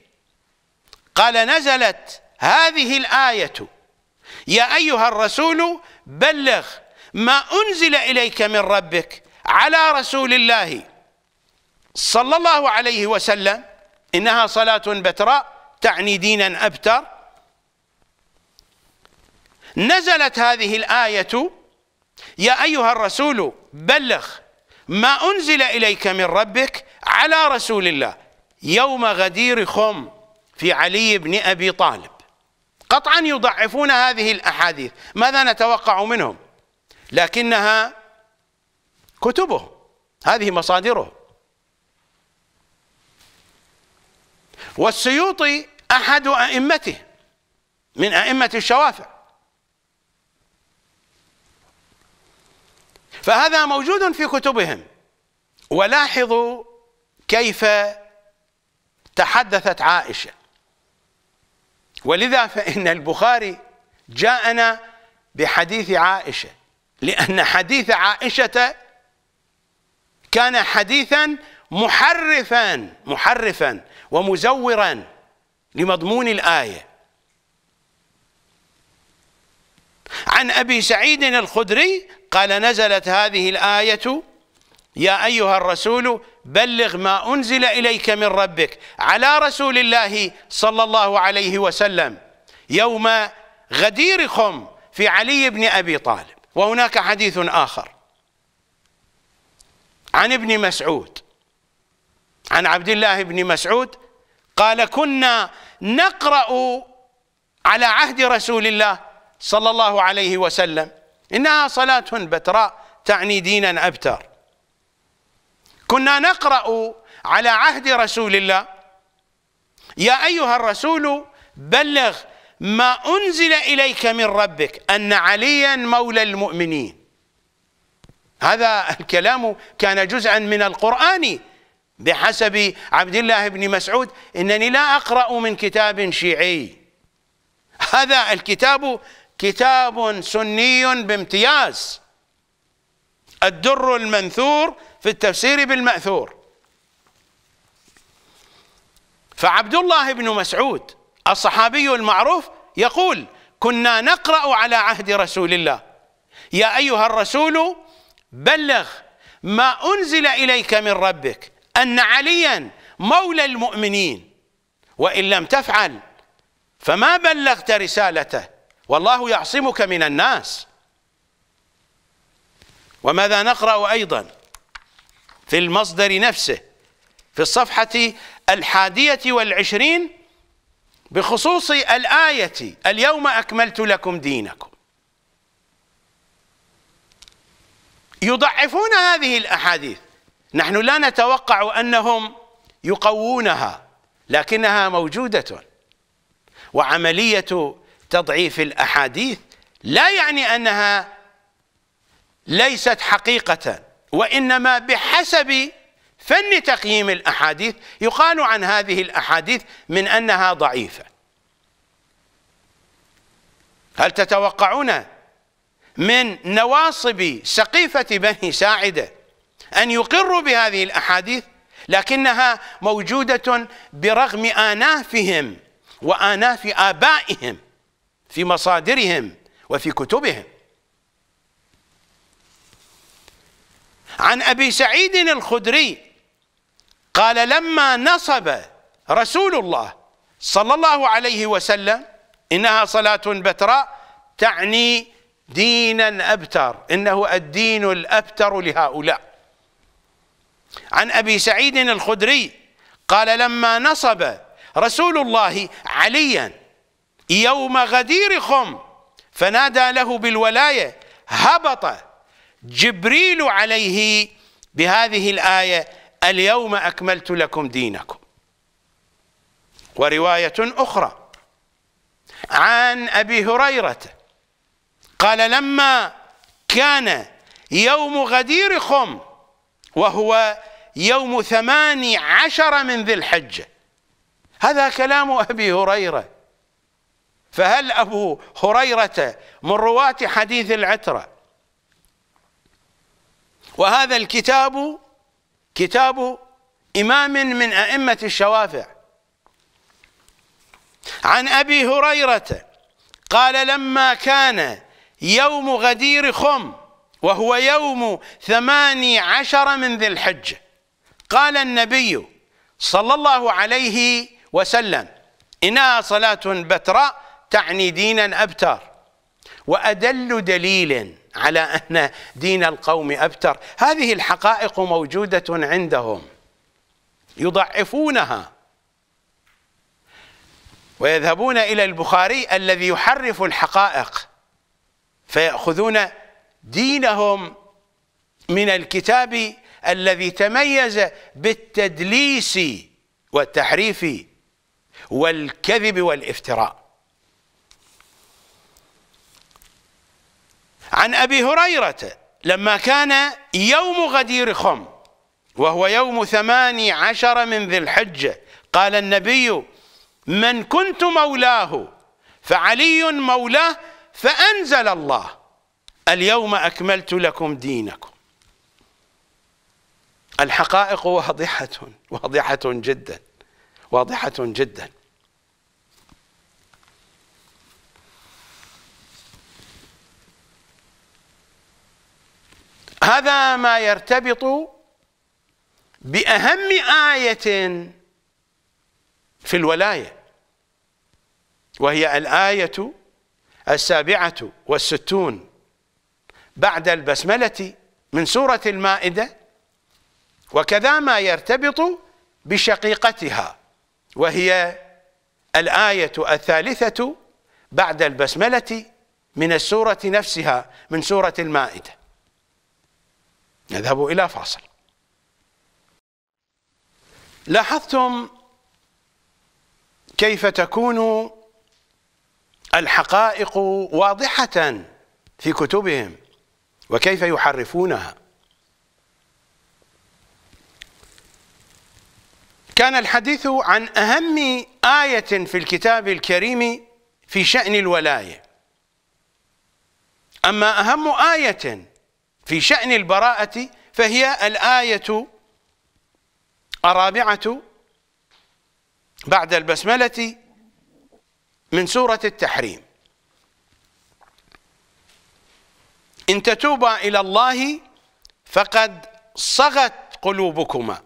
Speaker 1: قال نزلت هذه الآية يا أيها الرسول بلغ ما أنزل إليك من ربك على رسول الله صلى الله عليه وسلم إنها صلاة بتراء تعني دينا أبتر نزلت هذه الآية يا أيها الرسول بلغ ما أنزل إليك من ربك على رسول الله يوم غدير خم في علي بن أبي طالب قطعا يضعفون هذه الأحاديث ماذا نتوقع منهم لكنها كتبه هذه مصادره والسيوطي أحد أئمته من أئمة الشوافع فهذا موجود في كتبهم ولاحظوا كيف تحدثت عائشة ولذا فإن البخاري جاءنا بحديث عائشة لأن حديث عائشة كان حديثا محرفا محرفا ومزورا لمضمون الآية عن أبي سعيد الخدري قال نزلت هذه الآية يا أيها الرسول بلغ ما أنزل إليك من ربك على رسول الله صلى الله عليه وسلم يوم غديركم في علي بن أبي طالب وهناك حديث آخر عن ابن مسعود عن عبد الله بن مسعود قال كنا نقرأ على عهد رسول الله صلى الله عليه وسلم إنها صلاة بتراء تعني دينا أبتر كنا نقرأ على عهد رسول الله يا أيها الرسول بلغ ما أنزل إليك من ربك أن عليا مولى المؤمنين هذا الكلام كان جزءا من القرآن بحسب عبد الله بن مسعود إنني لا أقرأ من كتاب شيعي هذا الكتاب كتاب سني بامتياز الدر المنثور في التفسير بالمأثور فعبد الله بن مسعود الصحابي المعروف يقول كنا نقرأ على عهد رسول الله يا أيها الرسول بلغ ما أنزل إليك من ربك أن عليا مولى المؤمنين وإن لم تفعل فما بلغت رسالته والله يعصمك من الناس وماذا نقرأ أيضا في المصدر نفسه في الصفحة الحادية والعشرين بخصوص الآية اليوم أكملت لكم دينكم يضعفون هذه الأحاديث نحن لا نتوقع أنهم يقوونها لكنها موجودة وعملية تضعيف الأحاديث لا يعني أنها ليست حقيقة وإنما بحسب فن تقييم الأحاديث يقال عن هذه الأحاديث من أنها ضعيفة هل تتوقعون من نواصب سقيفة بني ساعدة أن يقروا بهذه الأحاديث لكنها موجودة برغم آنافهم وآناف آبائهم في مصادرهم وفي كتبهم عن أبي سعيد الخدري قال لما نصب رسول الله صلى الله عليه وسلم إنها صلاة بتراء تعني دينا أبتر إنه الدين الأبتر لهؤلاء عن أبي سعيد الخدري قال لما نصب رسول الله عليا يوم غدير خم فنادى له بالولاية هبط جبريل عليه بهذه الآية اليوم أكملت لكم دينكم ورواية أخرى عن أبي هريرة قال لما كان يوم غدير خم وهو يوم ثماني عشر من ذي الحجة هذا كلام أبي هريرة فهل أبو هريرة من رواة حديث العترة وهذا الكتاب كتاب إمام من أئمة الشوافع عن أبي هريرة قال لما كان يوم غدير خم وهو يوم ثماني عشر من ذي الحجة قال النبي صلى الله عليه وسلم إنها صلاة بتراء تعني دينا أبتر وأدل دليل على أن دين القوم أبتر هذه الحقائق موجودة عندهم يضعفونها ويذهبون إلى البخاري الذي يحرف الحقائق فيأخذون دينهم من الكتاب الذي تميز بالتدليس والتحريف والكذب والافتراء عن أبي هريرة لما كان يوم غدير خم وهو يوم ثماني عشر من ذي الحجة قال النبي من كنت مولاه فعلي مولاه فأنزل الله اليوم أكملت لكم دينكم الحقائق واضحة واضحة جدا واضحة جدا هذا ما يرتبط بأهم آية في الولاية وهي الآية السابعة والستون بعد البسملة من سورة المائدة وكذا ما يرتبط بشقيقتها وهي الآية الثالثة بعد البسملة من السورة نفسها من سورة المائدة نذهب إلى فاصل لاحظتم كيف تكون الحقائق واضحة في كتبهم وكيف يحرفونها كان الحديث عن أهم آية في الكتاب الكريم في شأن الولاية أما أهم آية في شأن البراءة فهي الآية الرابعة بعد البسملة من سورة التحريم إن تتوبا إلى الله فقد صغت قلوبكما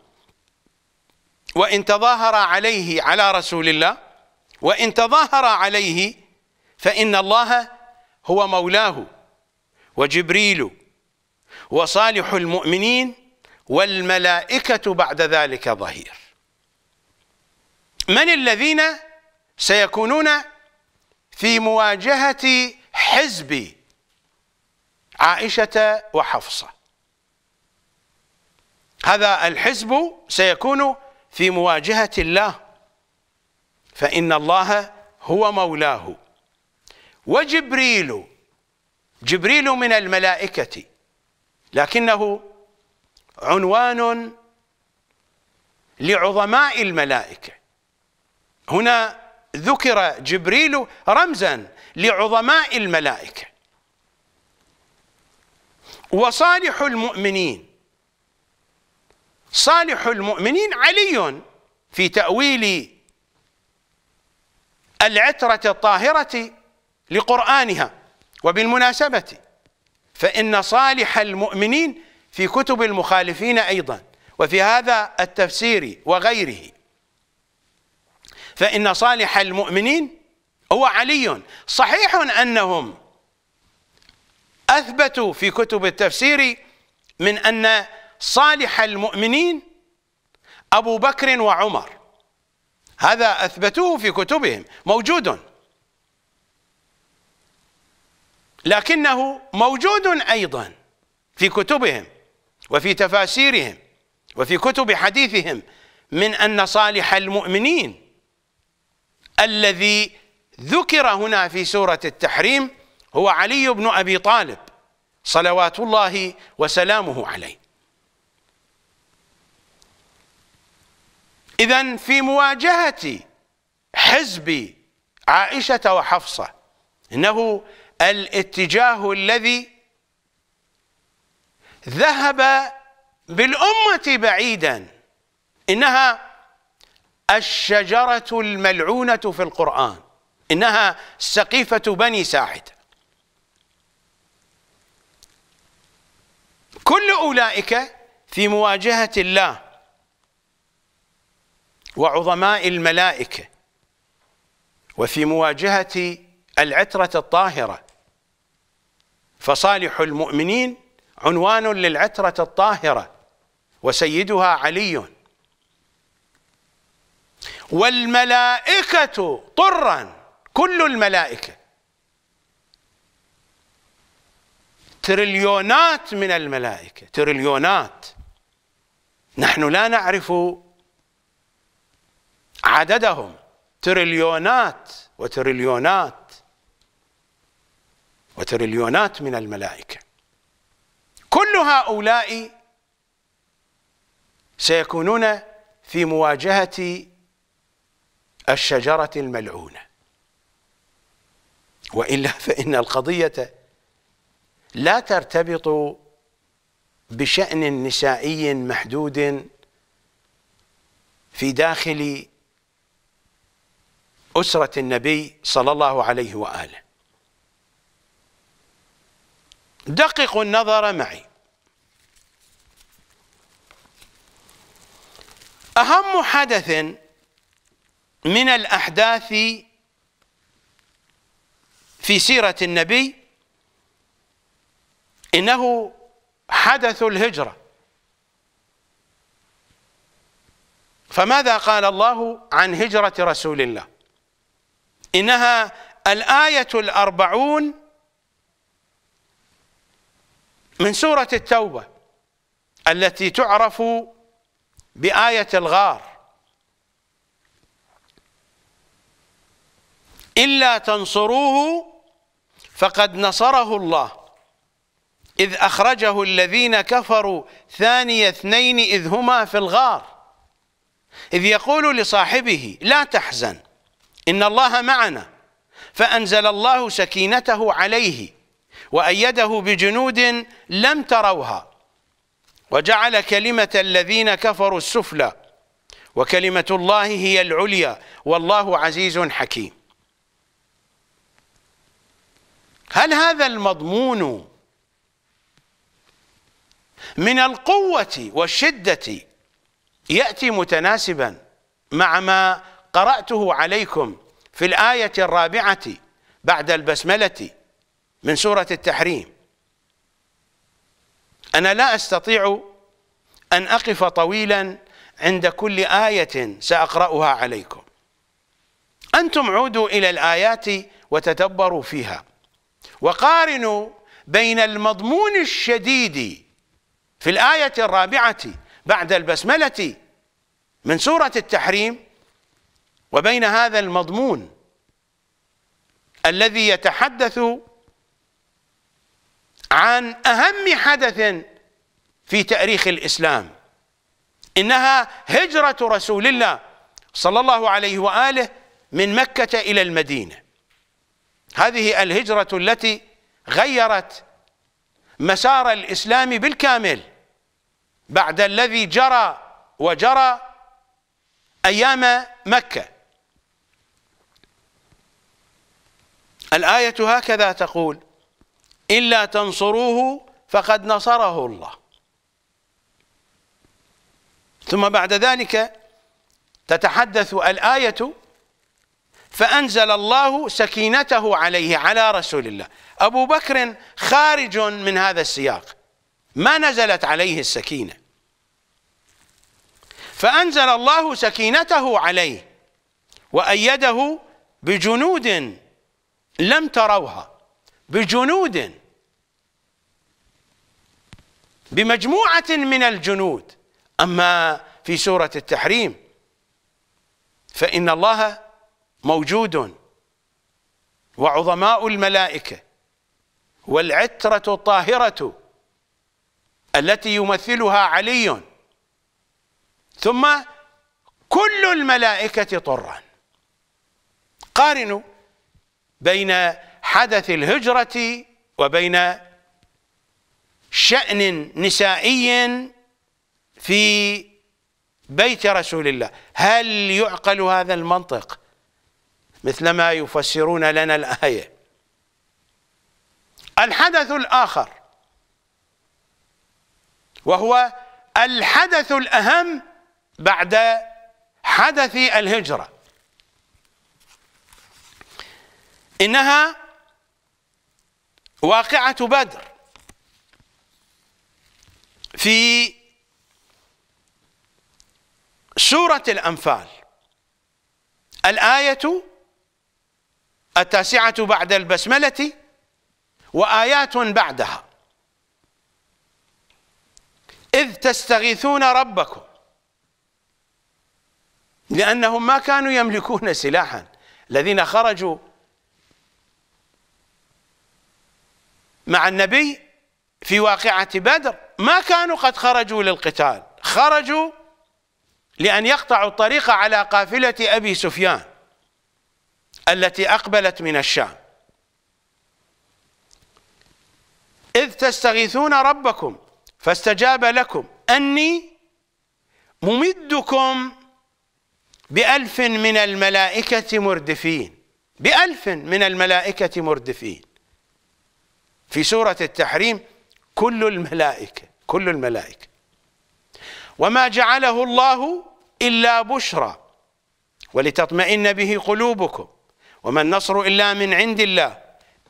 Speaker 1: وإن تظاهر عليه على رسول الله وإن تظاهر عليه فإن الله هو مولاه وجبريل وصالح المؤمنين والملائكة بعد ذلك ظهير من الذين سيكونون في مواجهة حزب عائشة وحفصة هذا الحزب سيكون في مواجهة الله فإن الله هو مولاه وجبريل جبريل من الملائكة لكنه عنوان لعظماء الملائكة هنا ذكر جبريل رمزا لعظماء الملائكة وصالح المؤمنين صالح المؤمنين علي في تأويل العترة الطاهرة لقرآنها وبالمناسبة فإن صالح المؤمنين في كتب المخالفين أيضا وفي هذا التفسير وغيره فإن صالح المؤمنين هو علي صحيح أنهم أثبتوا في كتب التفسير من أن صالح المؤمنين أبو بكر وعمر هذا أثبتوه في كتبهم موجود لكنه موجود أيضا في كتبهم وفي تفاسيرهم وفي كتب حديثهم من أن صالح المؤمنين الذي ذكر هنا في سورة التحريم هو علي بن أبي طالب صلوات الله وسلامه عليه إذا في مواجهة حزب عائشة وحفصة إنه الاتجاه الذي ذهب بالأمة بعيدا إنها الشجرة الملعونة في القرآن إنها سقيفة بني ساعد كل أولئك في مواجهة الله وعظماء الملائكة وفي مواجهة العترة الطاهرة فصالح المؤمنين عنوان للعترة الطاهرة وسيدها علي والملائكة طرا كل الملائكة تريليونات من الملائكة تريليونات نحن لا نعرف عددهم تريليونات وتريليونات وتريليونات من الملائكة كل هؤلاء سيكونون في مواجهة الشجرة الملعونة وإلا فإن القضية لا ترتبط بشأن نسائي محدود في داخل أسرة النبي صلى الله عليه وآله دققوا النظر معي أهم حدث من الأحداث في سيرة النبي إنه حدث الهجرة فماذا قال الله عن هجرة رسول الله إنها الآية الأربعون من سورة التوبة التي تعرف بآية الغار إلا تنصروه فقد نصره الله إذ أخرجه الذين كفروا ثاني اثنين إذ هما في الغار إذ يقول لصاحبه لا تحزن إن الله معنا فأنزل الله سكينته عليه وأيده بجنود لم تروها وجعل كلمة الذين كفروا السفلى وكلمة الله هي العليا والله عزيز حكيم هل هذا المضمون من القوة والشدة يأتي متناسبا مع ما قرأته عليكم في الآية الرابعة بعد البسملة من سورة التحريم أنا لا أستطيع أن أقف طويلا عند كل آية سأقرأها عليكم أنتم عودوا إلى الآيات وتدبروا فيها وقارنوا بين المضمون الشديد في الآية الرابعة بعد البسملة من سورة التحريم وبين هذا المضمون الذي يتحدث عن أهم حدث في تاريخ الإسلام إنها هجرة رسول الله صلى الله عليه وآله من مكة إلى المدينة هذه الهجرة التي غيرت مسار الإسلام بالكامل بعد الذي جرى وجرى أيام مكة الآية هكذا تقول إلا تنصروه فقد نصره الله ثم بعد ذلك تتحدث الآية فأنزل الله سكينته عليه على رسول الله أبو بكر خارج من هذا السياق ما نزلت عليه السكينة فأنزل الله سكينته عليه وأيده بجنود لم تروها بجنود بمجموعة من الجنود أما في سورة التحريم فإن الله موجود وعظماء الملائكة والعترة الطاهرة التي يمثلها علي ثم كل الملائكة طرا قارنوا بين حدث الهجرة وبين شأن نسائي في بيت رسول الله هل يعقل هذا المنطق مثلما يفسرون لنا الآية الحدث الآخر وهو الحدث الأهم بعد حدث الهجرة إنها واقعة بدر في سورة الأنفال الآية التاسعة بعد البسملة وآيات بعدها إذ تستغيثون ربكم لأنهم ما كانوا يملكون سلاحا الذين خرجوا مع النبي في واقعة بدر ما كانوا قد خرجوا للقتال خرجوا لأن يقطعوا الطريق على قافلة أبي سفيان التي أقبلت من الشام إذ تستغيثون ربكم فاستجاب لكم أني ممدكم بألف من الملائكة مردفين بألف من الملائكة مردفين في سورة التحريم كل الملائكة كل الملائكة وما جعله الله إلا بشرى ولتطمئن به قلوبكم وما النصر إلا من عند الله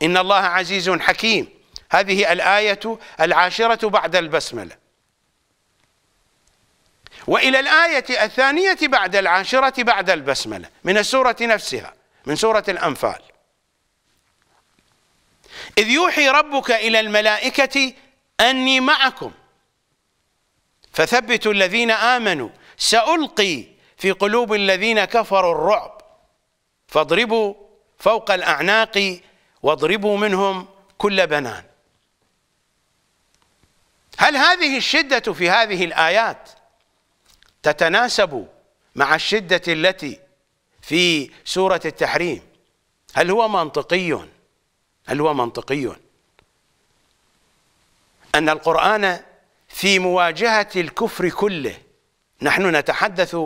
Speaker 1: إن الله عزيز حكيم هذه الآية العاشرة بعد البسملة وإلى الآية الثانية بعد العاشرة بعد البسملة من السورة نفسها من سورة الأنفال إذ يوحي ربك إلى الملائكة أني معكم فثبتوا الذين آمنوا سألقي في قلوب الذين كفروا الرعب فاضربوا فوق الأعناق واضربوا منهم كل بنان هل هذه الشدة في هذه الآيات تتناسب مع الشدة التي في سورة التحريم هل هو منطقي هل هو منطقي أن القرآن في مواجهة الكفر كله نحن نتحدث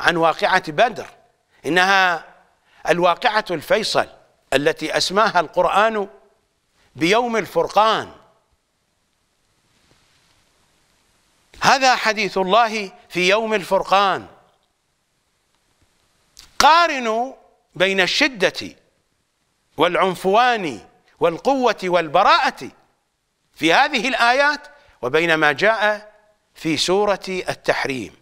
Speaker 1: عن واقعة بدر إنها الواقعة الفيصل التي أسماها القرآن بيوم الفرقان هذا حديث الله في يوم الفرقان قارنوا بين الشدة والعنفوان والقوة والبراءة في هذه الآيات وبين ما جاء في سورة التحريم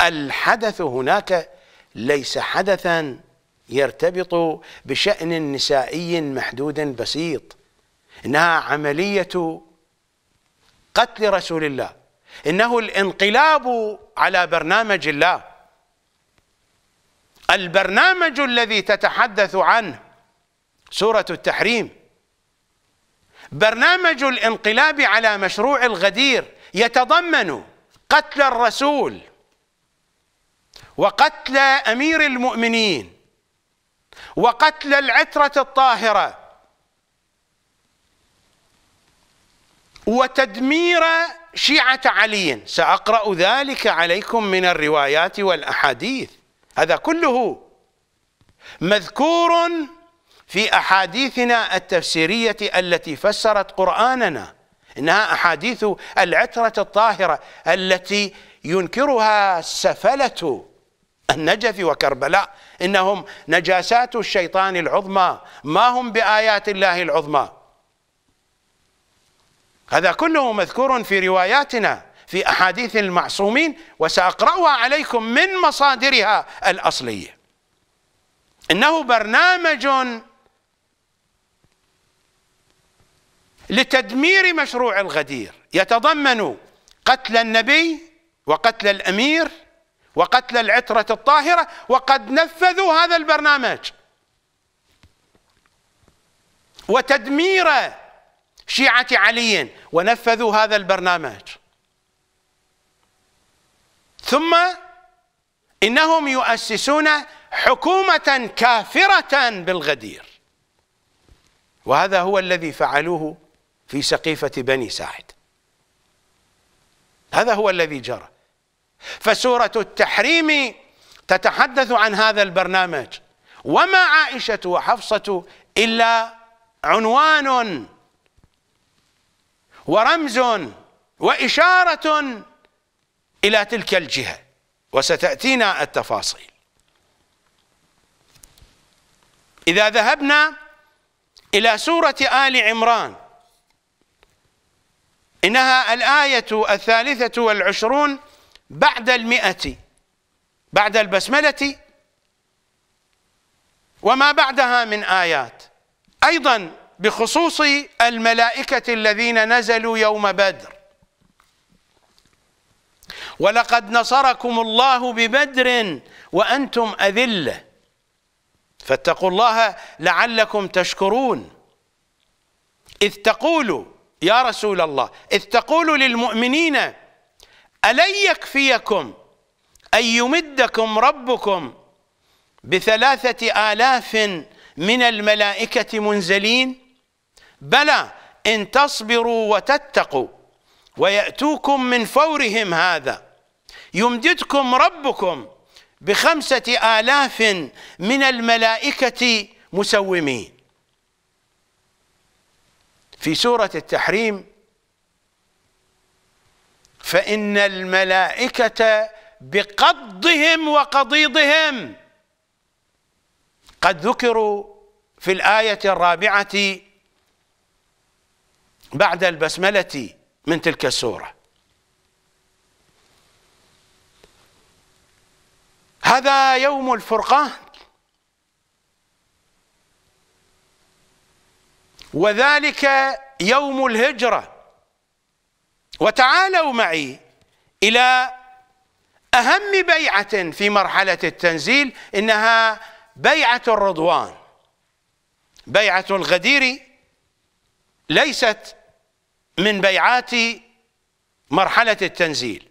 Speaker 1: الحدث هناك ليس حدثا يرتبط بشأن نسائي محدود بسيط إنها عملية قتل رسول الله إنه الانقلاب على برنامج الله البرنامج الذي تتحدث عنه سورة التحريم برنامج الانقلاب على مشروع الغدير يتضمن قتل الرسول وقتل امير المؤمنين وقتل العتره الطاهره وتدمير شيعه علي ساقرا ذلك عليكم من الروايات والاحاديث هذا كله مذكور في أحاديثنا التفسيرية التي فسرت قرآننا إنها أحاديث العترة الطاهرة التي ينكرها سفله النجف وكربلاء إنهم نجاسات الشيطان العظمى ما هم بآيات الله العظمى هذا كله مذكور في رواياتنا في أحاديث المعصومين وسأقرأها عليكم من مصادرها الأصلية إنه برنامج لتدمير مشروع الغدير يتضمن قتل النبي وقتل الامير وقتل العترة الطاهرة وقد نفذوا هذا البرنامج وتدمير شيعة علي ونفذوا هذا البرنامج ثم إنهم يؤسسون حكومة كافرة بالغدير وهذا هو الذي فعلوه في سقيفة بني ساعد هذا هو الذي جرى فسورة التحريم تتحدث عن هذا البرنامج وما عائشة وحفصة إلا عنوان ورمز وإشارة إلى تلك الجهة وستأتينا التفاصيل إذا ذهبنا إلى سورة آل عمران إنها الآية الثالثة والعشرون بعد المئة بعد البسملة وما بعدها من آيات أيضا بخصوص الملائكة الذين نزلوا يوم بدر ولقد نصركم الله ببدر وأنتم أذلة فاتقوا الله لعلكم تشكرون إذ تقولوا يا رسول الله إذ تقول للمؤمنين ألن يكفيكم أن يمدكم ربكم بثلاثة آلاف من الملائكة منزلين بلى إن تصبروا وتتقوا ويأتوكم من فورهم هذا يمددكم ربكم بخمسة آلاف من الملائكة مسومين في سورة التحريم فإن الملائكة بقضهم وقضيضهم قد ذكروا في الآية الرابعة بعد البسملة من تلك السورة هذا يوم الفرقان وذلك يوم الهجرة وتعالوا معي إلى أهم بيعة في مرحلة التنزيل إنها بيعة الرضوان بيعة الغدير ليست من بيعات مرحلة التنزيل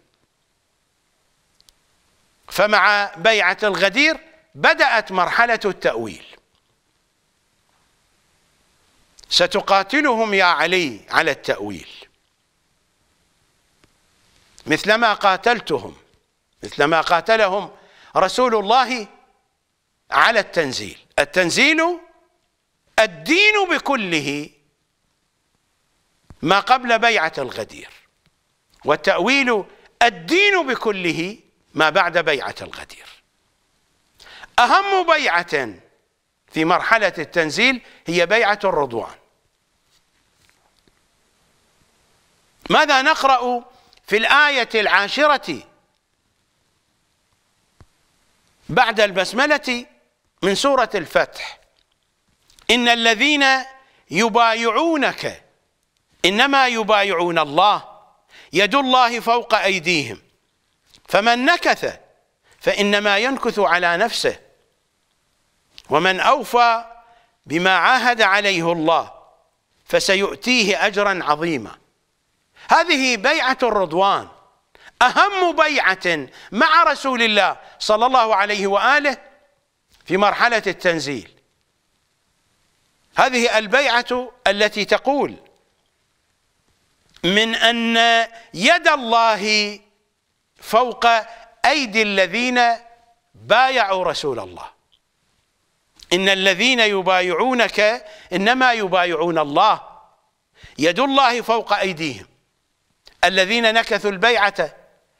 Speaker 1: فمع بيعة الغدير بدأت مرحلة التأويل ستقاتلهم يا علي على التأويل مثلما قاتلتهم مثلما قاتلهم رسول الله على التنزيل التنزيل الدين بكله ما قبل بيعة الغدير والتأويل الدين بكله ما بعد بيعة الغدير أهم بيعة في مرحلة التنزيل هي بيعة الرضوان ماذا نقرأ في الآية العاشرة بعد البسملة من سورة الفتح إن الذين يبايعونك إنما يبايعون الله يد الله فوق أيديهم فمن نكث فإنما ينكث على نفسه ومن أوفى بما عاهد عليه الله فسيؤتيه أجرا عظيما هذه بيعة الرضوان أهم بيعة مع رسول الله صلى الله عليه وآله في مرحلة التنزيل هذه البيعة التي تقول من أن يد الله فوق أيدي الذين بايعوا رسول الله إن الذين يبايعونك إنما يبايعون الله يد الله فوق أيديهم الذين نكثوا البيعة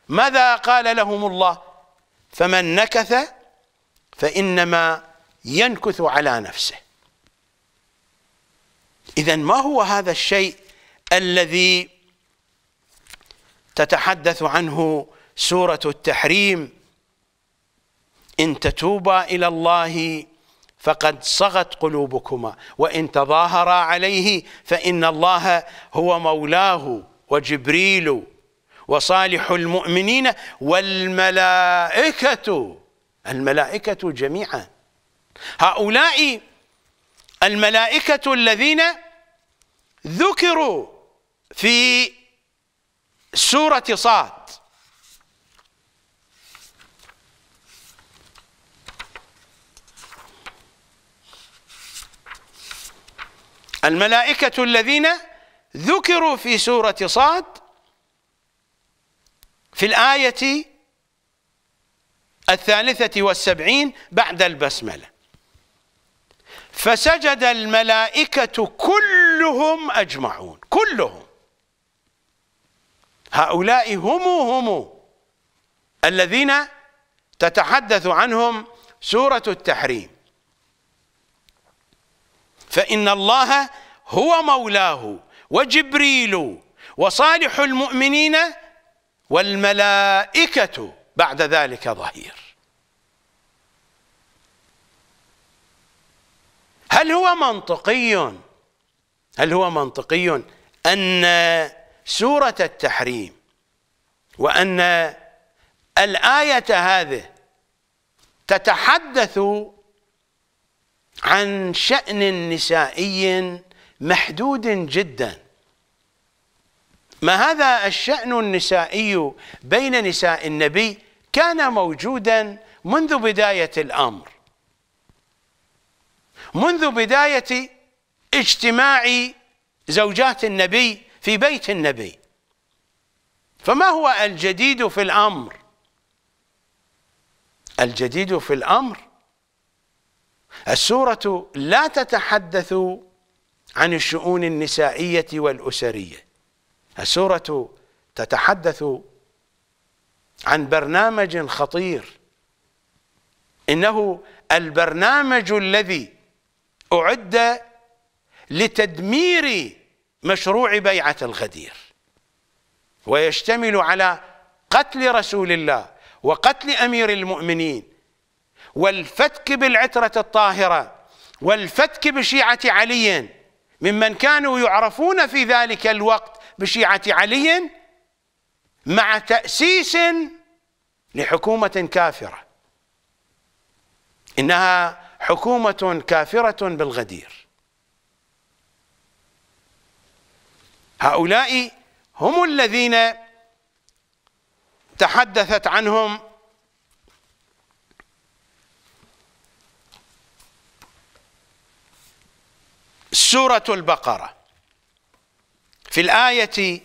Speaker 1: ماذا قال لهم الله فمن نكث فإنما ينكث على نفسه إذا ما هو هذا الشيء الذي تتحدث عنه سورة التحريم إن تتوبا إلى الله فقد صغت قلوبكما وإن تظاهرا عليه فإن الله هو مولاه وجبريل وصالح المؤمنين والملائكة الملائكة جميعا هؤلاء الملائكة الذين ذكروا في سورة صاد الملائكة الذين ذكروا في سورة صاد في الآية الثالثة والسبعين بعد البسملة فسجد الملائكة كلهم أجمعون كلهم هؤلاء هم هم الذين تتحدث عنهم سورة التحريم فإن الله هو مولاه وجبريل وصالح المؤمنين والملائكة بعد ذلك ظهير هل هو منطقي هل هو منطقي أن سورة التحريم وأن الآية هذه تتحدث عن شأن نسائي محدود جدا ما هذا الشأن النسائي بين نساء النبي كان موجودا منذ بداية الأمر منذ بداية اجتماع زوجات النبي في بيت النبي فما هو الجديد في الأمر الجديد في الأمر السورة لا تتحدث عن الشؤون النسائية والأسرية السورة تتحدث عن برنامج خطير إنه البرنامج الذي أعد لتدمير مشروع بيعة الغدير ويشتمل على قتل رسول الله وقتل أمير المؤمنين والفتك بالعترة الطاهرة والفتك بشيعة علي ممن كانوا يعرفون في ذلك الوقت بشيعة علي مع تأسيس لحكومة كافرة إنها حكومة كافرة بالغدير هؤلاء هم الذين تحدثت عنهم سورة البقرة في الآية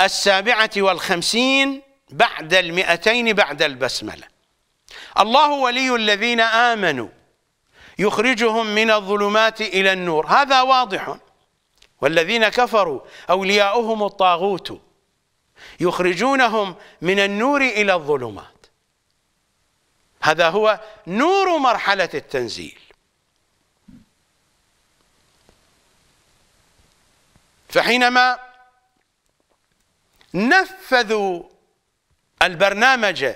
Speaker 1: السابعة والخمسين بعد المئتين بعد البسملة الله ولي الذين آمنوا يخرجهم من الظلمات إلى النور هذا واضح والذين كفروا أولياؤهم الطاغوت يخرجونهم من النور إلى الظلمات هذا هو نور مرحلة التنزيل فحينما نفذوا البرنامج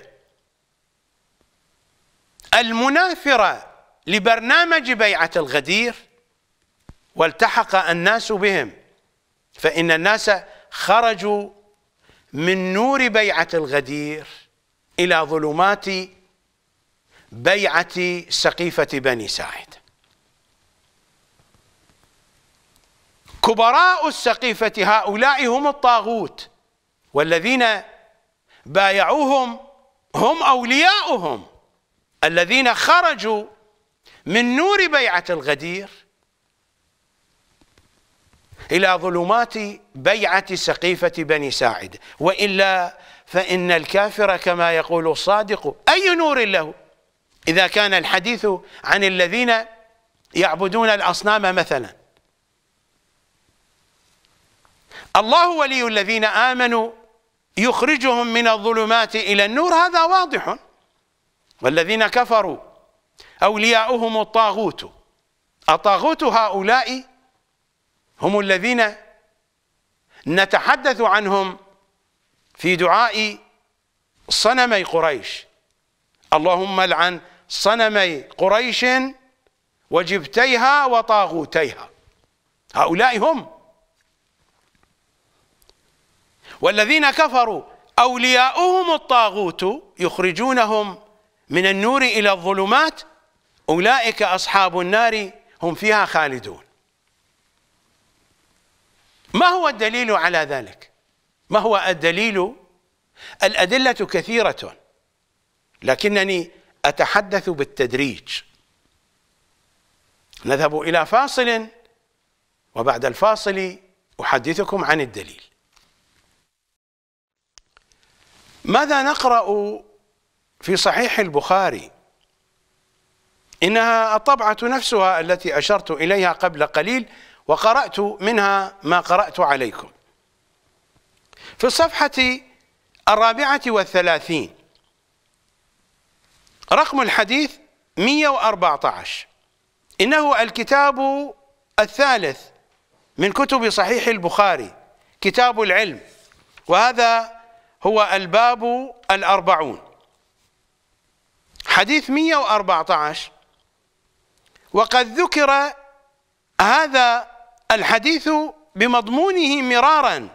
Speaker 1: المنافر لبرنامج بيعة الغدير والتحق الناس بهم فإن الناس خرجوا من نور بيعة الغدير إلى ظلمات بيعة سقيفة بني ساعد كبراء السقيفة هؤلاء هم الطاغوت والذين بايعوهم هم أولياؤهم الذين خرجوا من نور بيعة الغدير إلى ظلمات بيعة سقيفة بني ساعد وإلا فإن الكافر كما يقول الصادق أي نور له إذا كان الحديث عن الذين يعبدون الأصنام مثلا الله ولي الذين آمنوا يخرجهم من الظلمات إلى النور هذا واضح والذين كفروا أولياؤهم الطاغوت الطاغوت هؤلاء هم الذين نتحدث عنهم في دعاء صنمي قريش اللهم لعن صنمي قريش وجبتيها وطاغوتيها هؤلاء هم والذين كفروا أولياؤهم الطاغوت يخرجونهم من النور إلى الظلمات أولئك أصحاب النار هم فيها خالدون ما هو الدليل على ذلك ما هو الدليل الأدلة كثيرة لكنني أتحدث بالتدريج نذهب إلى فاصل وبعد الفاصل أحدثكم عن الدليل ماذا نقرأ في صحيح البخاري إنها الطبعة نفسها التي أشرت إليها قبل قليل وقرأت منها ما قرأت عليكم في الصفحة الرابعة والثلاثين رقم الحديث 114 إنه الكتاب الثالث من كتب صحيح البخاري كتاب العلم وهذا هو الباب الأربعون حديث 114 وقد ذكر هذا الحديث بمضمونه مرارا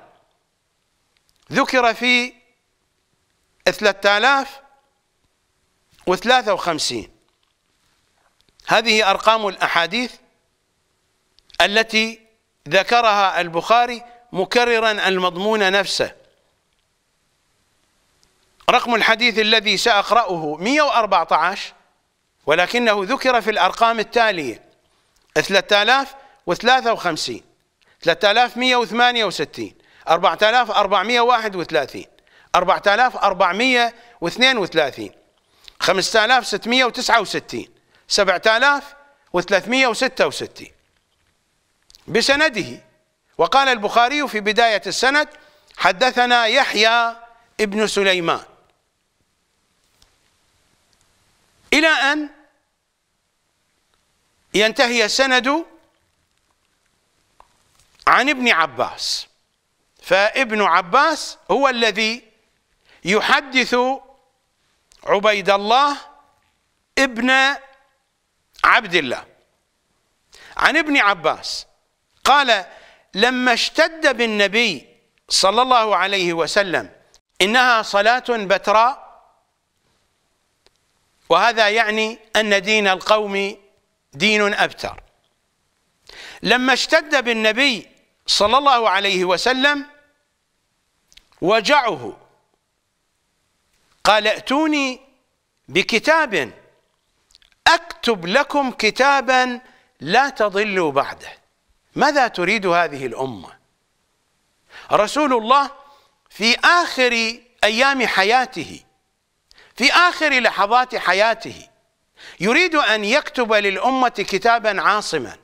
Speaker 1: ذكر في 3053 هذه أرقام الأحاديث التي ذكرها البخاري مكررا المضمون نفسه رقم الحديث الذي سأقرأه 114 ولكنه ذكر في الأرقام التالية 3053 3168 4431 4432 5669 7366 بسنده وقال البخاري في بداية السند حدثنا يحيى ابن سليمان إلى أن ينتهي سند عن ابن عباس فابن عباس هو الذي يحدث عبيد الله ابن عبد الله عن ابن عباس قال لما اشتد بالنبي صلى الله عليه وسلم إنها صلاة بتراء وهذا يعني أن دين القوم دين أبتر لما اشتد بالنبي صلى الله عليه وسلم وجعه قال ائتوني بكتاب أكتب لكم كتابا لا تضلوا بعده ماذا تريد هذه الأمة رسول الله في آخر أيام حياته في آخر لحظات حياته يريد أن يكتب للأمة كتابا عاصما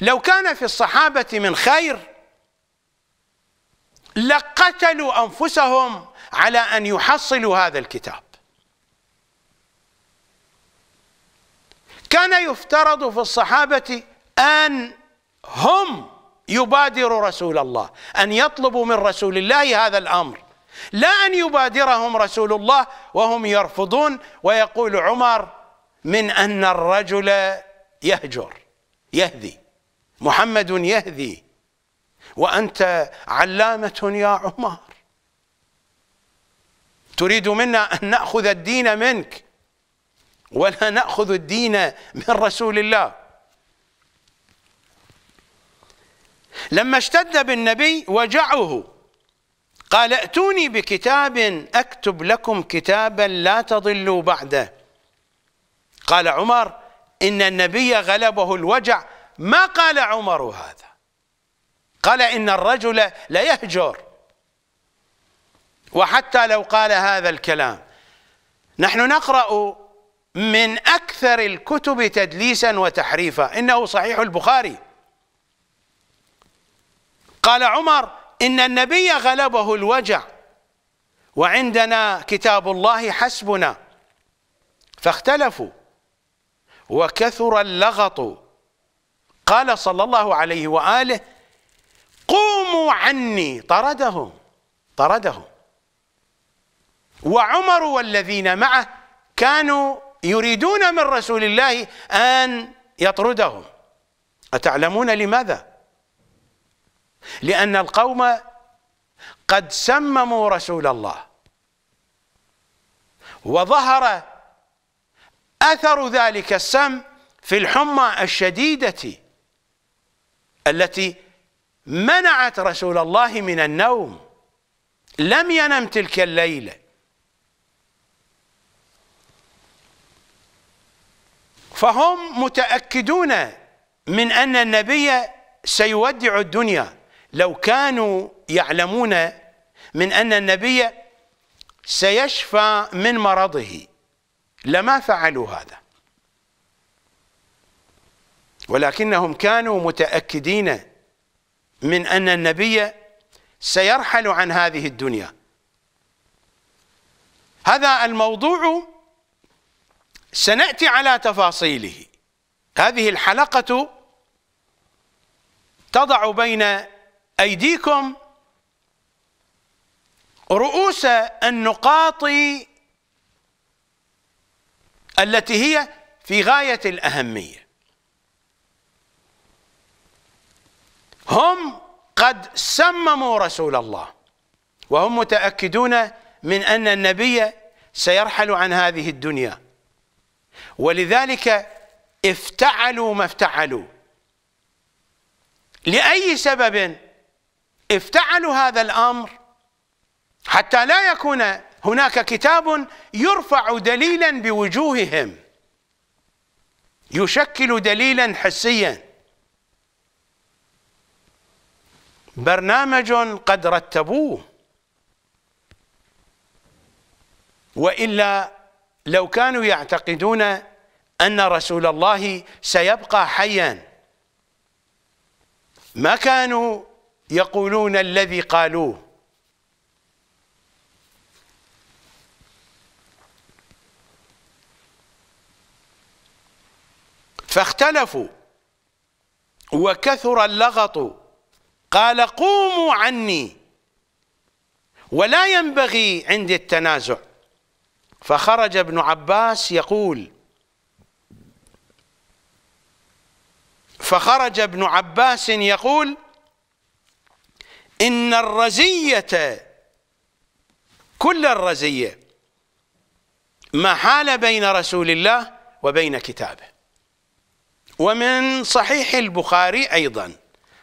Speaker 1: لو كان في الصحابة من خير لقتلوا أنفسهم على أن يحصلوا هذا الكتاب كان يفترض في الصحابة أن هم يبادروا رسول الله أن يطلبوا من رسول الله هذا الأمر لا أن يبادرهم رسول الله وهم يرفضون ويقول عمر من أن الرجل يهجر يهذي محمد يهذي وأنت علامة يا عمر تريد منا أن نأخذ الدين منك ولا نأخذ الدين من رسول الله لما اشتد بالنبي وجعه قال ائتوني بكتاب اكتب لكم كتابا لا تضلوا بعده قال عمر ان النبي غلبه الوجع ما قال عمر هذا قال ان الرجل ليهجر وحتى لو قال هذا الكلام نحن نقرا من اكثر الكتب تدليسا وتحريفا انه صحيح البخاري قال عمر إن النبي غلبه الوجع وعندنا كتاب الله حسبنا فاختلفوا وكثر اللغط قال صلى الله عليه وآله قوموا عني طردهم طردهم وعمر والذين معه كانوا يريدون من رسول الله أن يطردهم أتعلمون لماذا؟ لأن القوم قد سمموا رسول الله وظهر أثر ذلك السم في الحمى الشديدة التي منعت رسول الله من النوم لم ينم تلك الليلة فهم متأكدون من أن النبي سيودع الدنيا لو كانوا يعلمون من أن النبي سيشفى من مرضه لما فعلوا هذا ولكنهم كانوا متأكدين من أن النبي سيرحل عن هذه الدنيا هذا الموضوع سنأتي على تفاصيله هذه الحلقة تضع بين أيديكم رؤوس النقاط التي هي في غاية الأهمية هم قد سمموا رسول الله وهم متأكدون من أن النبي سيرحل عن هذه الدنيا ولذلك افتعلوا ما افتعلوا لأي سبب افتعلوا هذا الامر حتى لا يكون هناك كتاب يرفع دليلا بوجوههم يشكل دليلا حسيا برنامج قد رتبوه والا لو كانوا يعتقدون ان رسول الله سيبقى حيا ما كانوا يقولون الذي قالوه فاختلفوا وكثر اللغط قال قوموا عني ولا ينبغي عندي التنازع فخرج ابن عباس يقول فخرج ابن عباس يقول إن الرزية كل الرزية ما حال بين رسول الله وبين كتابه ومن صحيح البخاري أيضا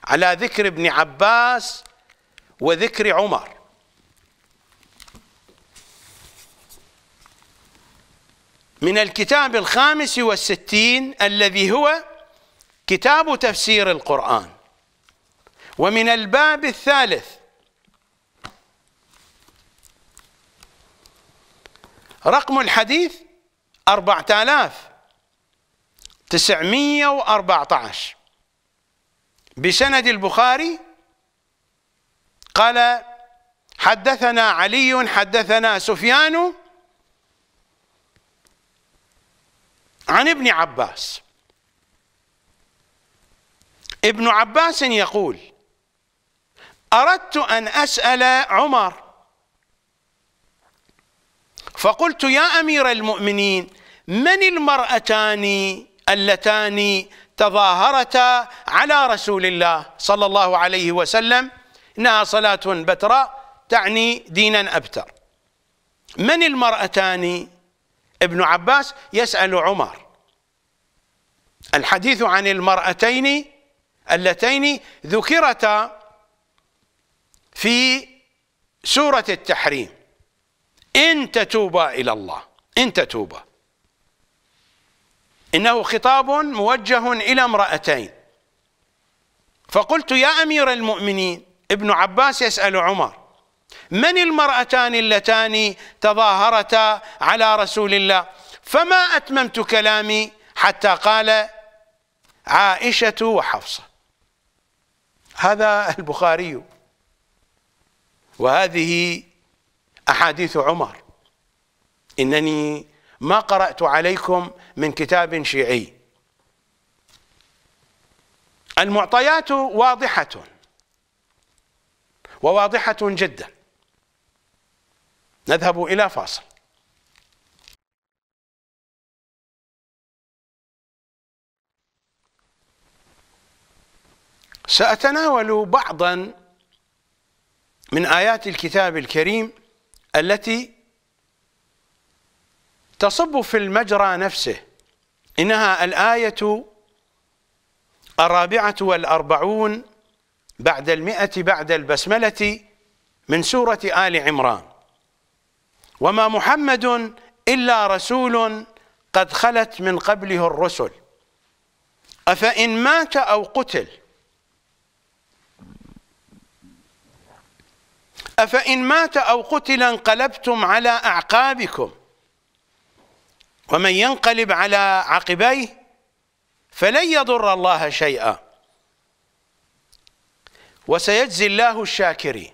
Speaker 1: على ذكر ابن عباس وذكر عمر من الكتاب الخامس والستين الذي هو كتاب تفسير القرآن ومن الباب الثالث رقم الحديث 4914 بسند البخاري قال حدثنا علي حدثنا سفيان عن ابن عباس ابن عباس يقول أردت أن أسأل عمر فقلت يا أمير المؤمنين من المرأتان اللتان تظاهرتا على رسول الله صلى الله عليه وسلم إنها صلاة بتراء تعني دينا أبتر من المرأتان ابن عباس يسأل عمر الحديث عن المرأتين اللتين ذكرتا في سورة التحريم إن تتوبا إلى الله إن تتوبا إنه خطاب موجه إلى امرأتين فقلت يا أمير المؤمنين ابن عباس يسأل عمر من المرأتان اللتان تظاهرتا على رسول الله فما أتممت كلامي حتى قال عائشة وحفصة هذا البخاري وهذه أحاديث عمر إنني ما قرأت عليكم من كتاب شيعي المعطيات واضحة وواضحة جدا نذهب إلى فاصل سأتناول بعضا من آيات الكتاب الكريم التي تصب في المجرى نفسه إنها الآية الرابعة والأربعون بعد المئة بعد البسملة من سورة آل عمران وما محمد إلا رسول قد خلت من قبله الرسل أفإن مات أو قتل أفإن مات أو قتل انقلبتم على أعقابكم ومن ينقلب على عقبيه فلن يضر الله شيئا وسيجزي الله الشاكرين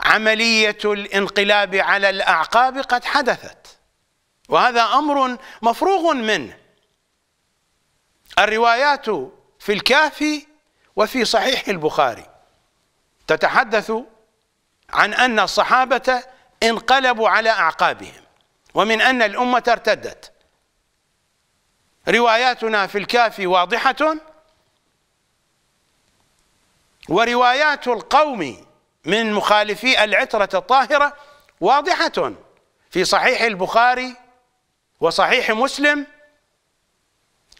Speaker 1: عملية الانقلاب على الأعقاب قد حدثت وهذا أمر مفروغ منه الروايات في الكافي وفي صحيح البخاري تتحدث عن أن الصحابة انقلبوا على أعقابهم ومن أن الأمة ارتدت رواياتنا في الكافي واضحة وروايات القوم من مخالفي العترة الطاهرة واضحة في صحيح البخاري وصحيح مسلم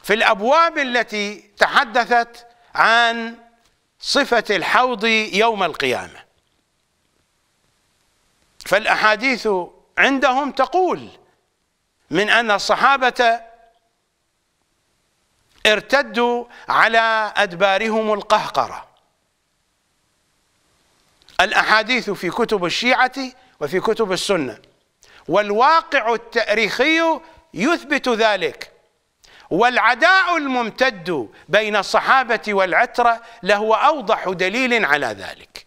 Speaker 1: في الأبواب التي تحدثت عن صفة الحوض يوم القيامة فالأحاديث عندهم تقول من أن الصحابة ارتدوا على أدبارهم القهقرة الأحاديث في كتب الشيعة وفي كتب السنة والواقع التاريخي يثبت ذلك والعداء الممتد بين الصحابة والعترة لهو أوضح دليل على ذلك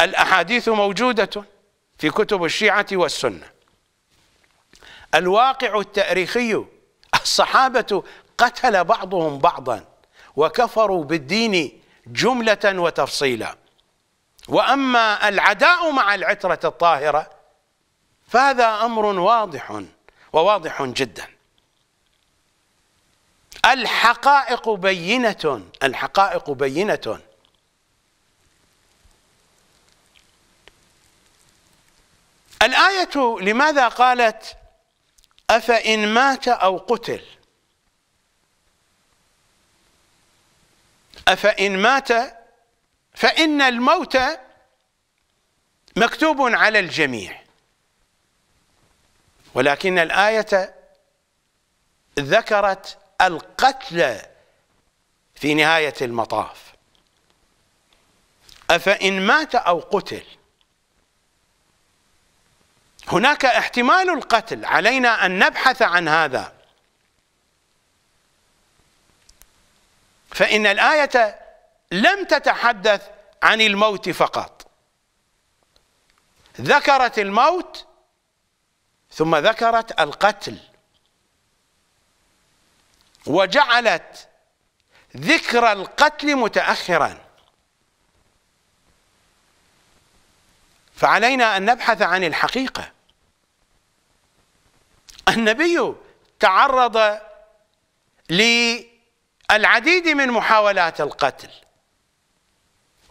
Speaker 1: الأحاديث موجودة في كتب الشيعة والسنة الواقع التاريخي الصحابة قتل بعضهم بعضا وكفروا بالدين جملة وتفصيلا وأما العداء مع العترة الطاهرة فهذا أمر واضح وواضح جدا الحقائق بينة الحقائق بينة الآية لماذا قالت أفإن مات أو قتل أفإن مات فإن الموت مكتوب على الجميع ولكن الآية ذكرت القتل في نهاية المطاف أفإن مات أو قتل هناك احتمال القتل علينا أن نبحث عن هذا فإن الآية لم تتحدث عن الموت فقط ذكرت الموت ثم ذكرت القتل وجعلت ذكر القتل متأخرا فعلينا أن نبحث عن الحقيقة النبي تعرض للعديد من محاولات القتل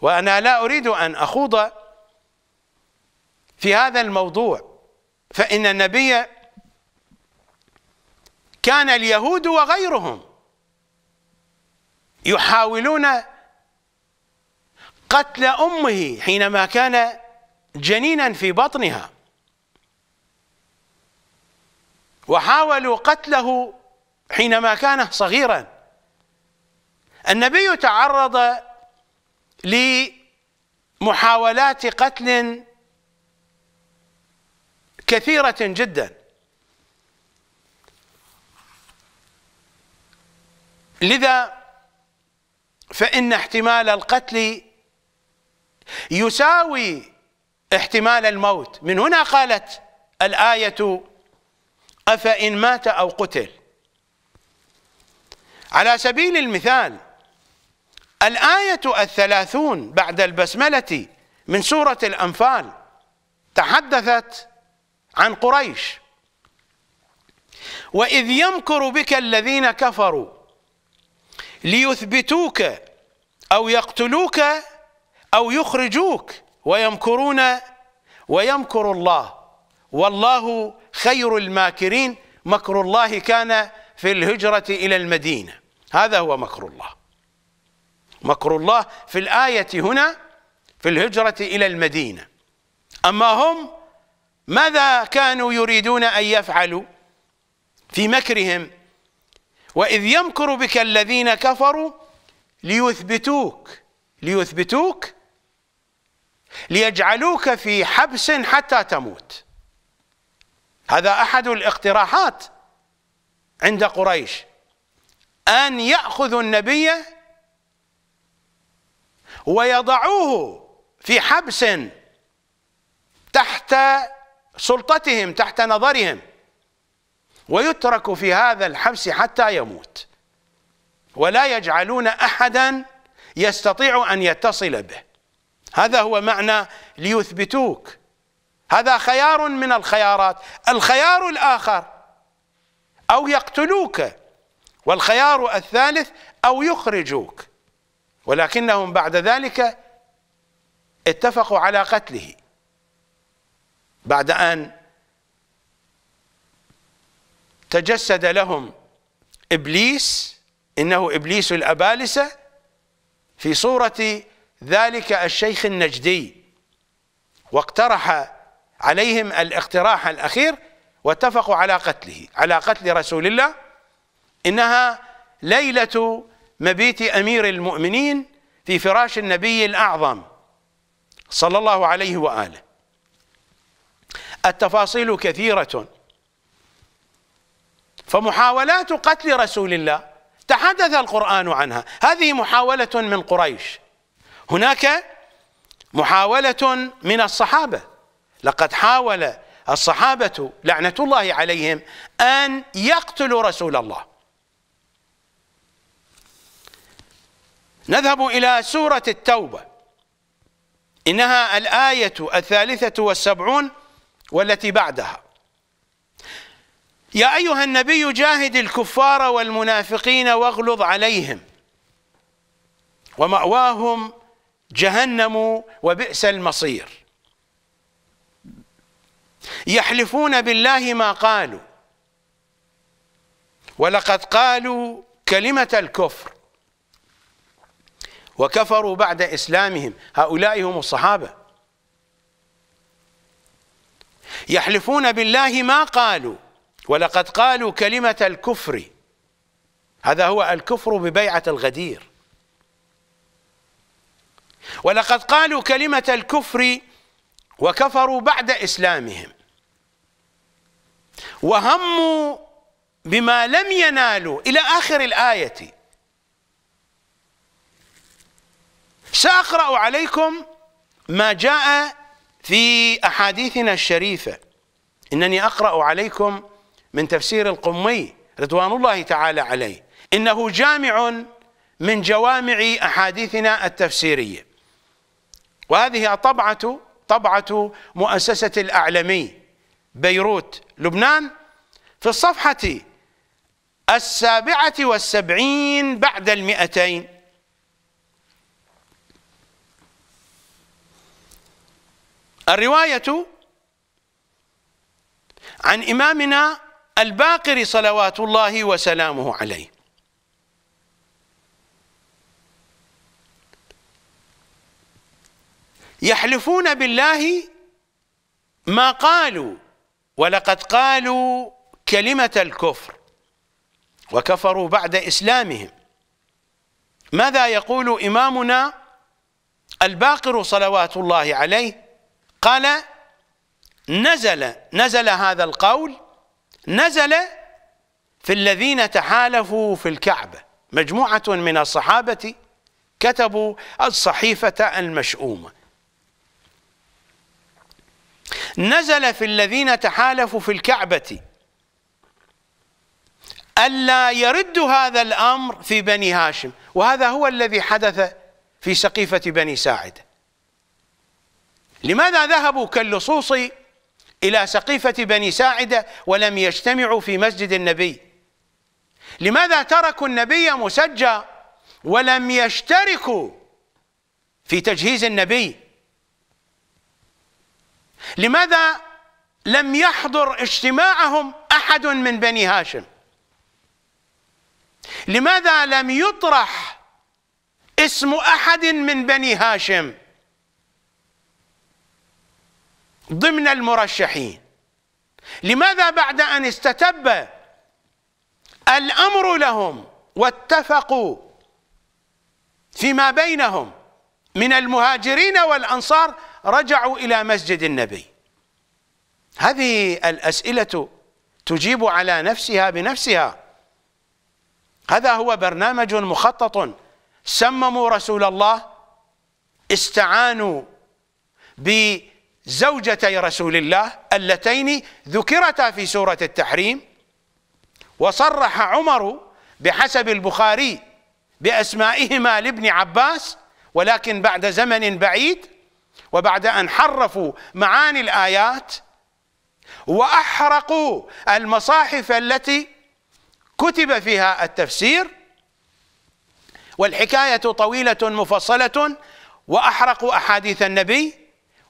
Speaker 1: وأنا لا أريد أن أخوض في هذا الموضوع فإن النبي كان اليهود وغيرهم يحاولون قتل أمه حينما كان جنينا في بطنها وحاولوا قتله حينما كان صغيرا النبي تعرض لمحاولات قتل كثيرة جدا لذا فإن احتمال القتل يساوي احتمال الموت من هنا قالت الآية أفإن مات أو قتل على سبيل المثال الآية الثلاثون بعد البسملة من سورة الأنفال تحدثت عن قريش وإذ يمكر بك الذين كفروا ليثبتوك أو يقتلوك أو يخرجوك ويمكرون ويمكر الله والله خير الماكرين مكر الله كان في الهجرة إلى المدينة هذا هو مكر الله مكر الله في الآية هنا في الهجرة إلى المدينة أما هم ماذا كانوا يريدون أن يفعلوا في مكرهم وإذ يمكر بك الذين كفروا ليثبتوك ليثبتوك ليجعلوك في حبس حتى تموت هذا أحد الاقتراحات عند قريش أن يأخذوا النبي ويضعوه في حبس تحت سلطتهم تحت نظرهم ويترك في هذا الحبس حتى يموت ولا يجعلون أحدا يستطيع أن يتصل به هذا هو معنى ليثبتوك هذا خيار من الخيارات الخيار الآخر أو يقتلوك والخيار الثالث أو يخرجوك ولكنهم بعد ذلك اتفقوا على قتله بعد أن تجسد لهم إبليس إنه إبليس الأبالسة في صورة ذلك الشيخ النجدي واقترح عليهم الاقتراح الأخير واتفقوا على قتله على قتل رسول الله إنها ليلة مبيت أمير المؤمنين في فراش النبي الأعظم صلى الله عليه وآله التفاصيل كثيرة فمحاولات قتل رسول الله تحدث القرآن عنها هذه محاولة من قريش هناك محاولة من الصحابة لقد حاول الصحابة لعنة الله عليهم أن يقتلوا رسول الله نذهب إلى سورة التوبة إنها الآية الثالثة والسبعون والتي بعدها يا أيها النبي جاهد الكفار والمنافقين واغلظ عليهم ومأواهم جهنم وبئس المصير يحلفون بالله ما قالوا ولقد قالوا كلمة الكفر وكفروا بعد إسلامهم هؤلاء هم الصحابة يحلفون بالله ما قالوا ولقد قالوا كلمة الكفر هذا هو الكفر ببيعة الغدير ولقد قالوا كلمة الكفر وكفروا بعد إسلامهم وهموا بما لم ينالوا إلى آخر الآية سأقرأ عليكم ما جاء في أحاديثنا الشريفة إنني أقرأ عليكم من تفسير القمي رضوان الله تعالى عليه إنه جامع من جوامع أحاديثنا التفسيرية وهذه طبعة طبعة مؤسسة الأعلمي بيروت لبنان في الصفحة السابعة والسبعين بعد المئتين الرواية عن إمامنا الباقر صلوات الله وسلامه عليه يحلفون بالله ما قالوا ولقد قالوا كلمة الكفر وكفروا بعد إسلامهم ماذا يقول إمامنا الباقر صلوات الله عليه قال نزل نزل هذا القول نزل في الذين تحالفوا في الكعبة مجموعة من الصحابة كتبوا الصحيفة المشؤومة نزل في الذين تحالفوا في الكعبة ألا يرد هذا الأمر في بني هاشم وهذا هو الذي حدث في سقيفة بني ساعد لماذا ذهبوا كاللصوص إلى سقيفة بني ساعدة ولم يجتمعوا في مسجد النبي لماذا تركوا النبي مسجى ولم يشتركوا في تجهيز النبي لماذا لم يحضر اجتماعهم أحد من بني هاشم لماذا لم يطرح اسم أحد من بني هاشم ضمن المرشحين لماذا بعد أن استتب الأمر لهم واتفقوا فيما بينهم من المهاجرين والأنصار رجعوا إلى مسجد النبي هذه الأسئلة تجيب على نفسها بنفسها هذا هو برنامج مخطط سمموا رسول الله استعانوا بزوجتي رسول الله اللتين ذكرتا في سورة التحريم وصرح عمر بحسب البخاري بأسمائهما لابن عباس ولكن بعد زمن بعيد وبعد أن حرفوا معاني الآيات وأحرقوا المصاحف التي كتب فيها التفسير والحكاية طويلة مفصلة وأحرقوا أحاديث النبي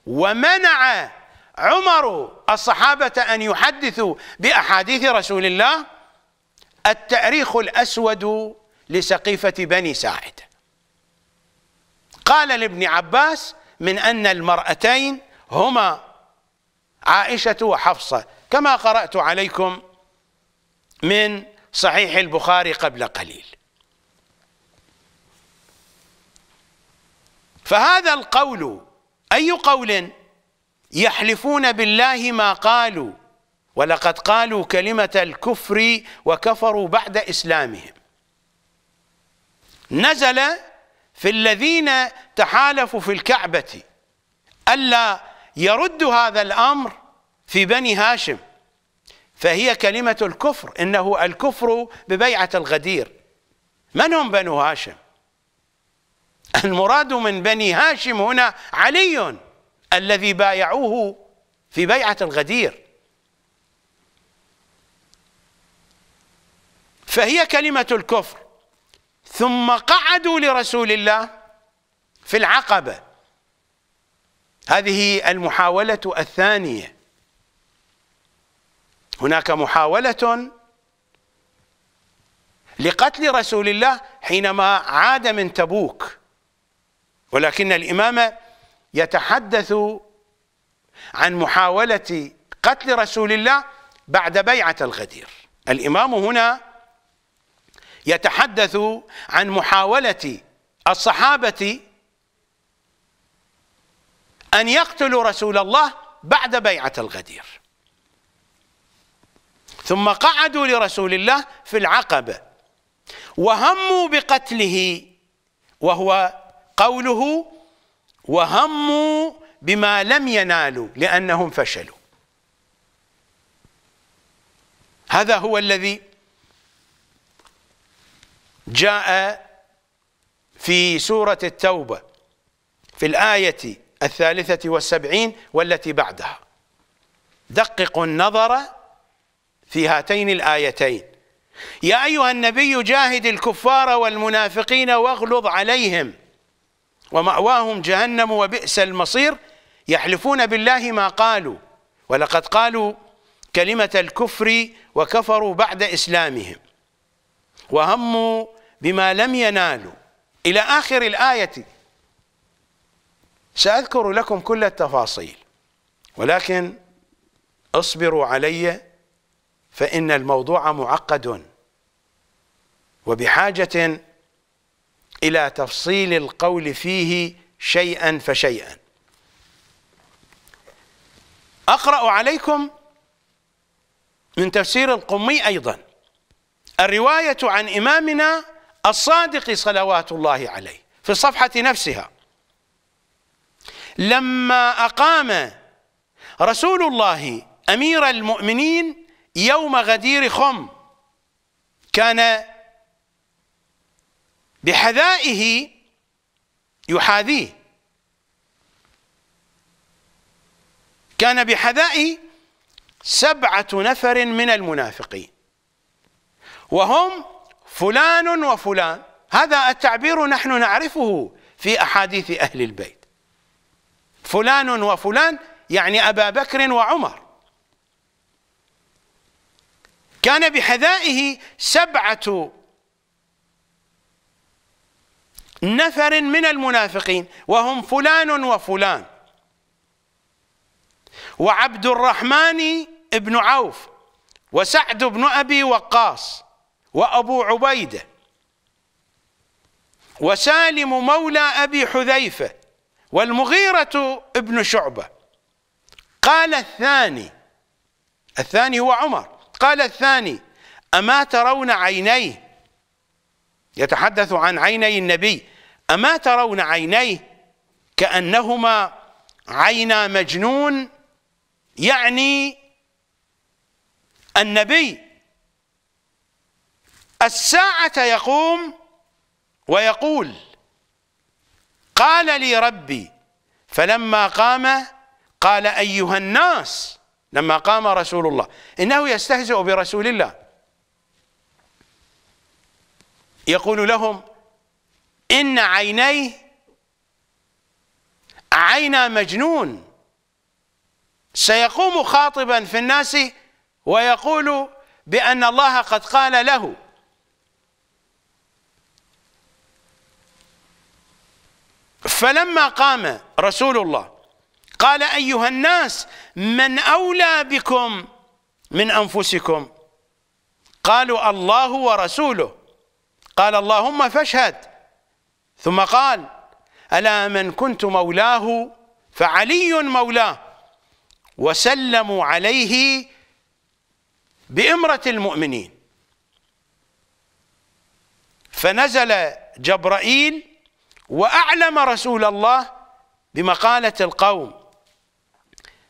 Speaker 1: ومنع عمر الصحابة أن يحدثوا بأحاديث رسول الله التأريخ الأسود لسقيفة بني ساعد قال لابن عباس من أن المرأتين هما عائشة وحفصة كما قرأت عليكم من صحيح البخاري قبل قليل فهذا القول أي قول يحلفون بالله ما قالوا ولقد قالوا كلمة الكفر وكفروا بعد إسلامهم نزل في الذين تحالفوا في الكعبة ألا يرد هذا الأمر في بني هاشم فهي كلمة الكفر إنه الكفر ببيعة الغدير من هم بنو هاشم المراد من بني هاشم هنا علي الذي بايعوه في بيعة الغدير فهي كلمة الكفر ثم قعدوا لرسول الله في العقبة هذه المحاولة الثانية هناك محاولة لقتل رسول الله حينما عاد من تبوك ولكن الإمام يتحدث عن محاولة قتل رسول الله بعد بيعة الغدير الإمام هنا يتحدث عن محاولة الصحابة أن يقتلوا رسول الله بعد بيعة الغدير ثم قعدوا لرسول الله في العقبة وهموا بقتله وهو قوله وهموا بما لم ينالوا لأنهم فشلوا هذا هو الذي جاء في سورة التوبة في الآية الثالثة والسبعين والتي بعدها دققوا النظر في هاتين الآيتين يا أيها النبي جاهد الكفار والمنافقين واغلظ عليهم ومأواهم جهنم وبئس المصير يحلفون بالله ما قالوا ولقد قالوا كلمة الكفر وكفروا بعد إسلامهم وهموا بما لم ينالوا إلى آخر الآية سأذكر لكم كل التفاصيل ولكن اصبروا علي فإن الموضوع معقد وبحاجة إلى تفصيل القول فيه شيئا فشيئا أقرأ عليكم من تفسير القمي أيضا الرواية عن إمامنا الصادق صلوات الله عليه في الصفحة نفسها لما أقام رسول الله أمير المؤمنين يوم غدير خم كان بحذائه يحاذيه كان بحذائه سبعة نفر من المنافقين وهم فلان وفلان هذا التعبير نحن نعرفه في أحاديث أهل البيت فلان وفلان يعني أبا بكر وعمر كان بحذائه سبعة نفر من المنافقين وهم فلان وفلان وعبد الرحمن بن عوف وسعد بن أبي وقاص وأبو عبيدة وسالم مولى أبي حذيفة والمغيرة ابن شعبة قال الثاني الثاني هو عمر قال الثاني أما ترون عينيه يتحدث عن عيني النبي أما ترون عينيه كأنهما عينا مجنون يعني النبي الساعة يقوم ويقول قال لي ربي فلما قام قال أيها الناس لما قام رسول الله إنه يستهزئ برسول الله يقول لهم إن عينيه عينا مجنون سيقوم خاطبا في الناس ويقول بأن الله قد قال له فلما قام رسول الله قال أيها الناس من أولى بكم من أنفسكم قالوا الله ورسوله قال اللهم فاشهد ثم قال ألا من كنت مولاه فعلي مولاه وسلموا عليه بإمرة المؤمنين فنزل جبرائيل وأعلم رسول الله بمقالة القوم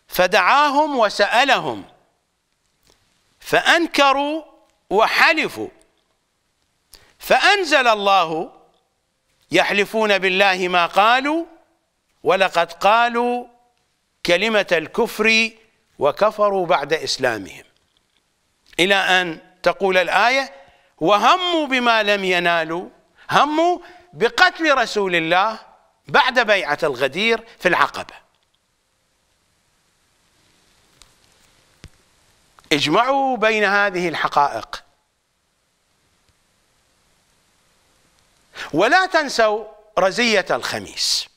Speaker 1: فدعاهم وسألهم فأنكروا وحلفوا فأنزل الله يحلفون بالله ما قالوا ولقد قالوا كلمة الكفر وكفروا بعد إسلامهم إلى أن تقول الآية وهموا بما لم ينالوا هموا بقتل رسول الله بعد بيعة الغدير في العقبة اجمعوا بين هذه الحقائق ولا تنسوا رزية الخميس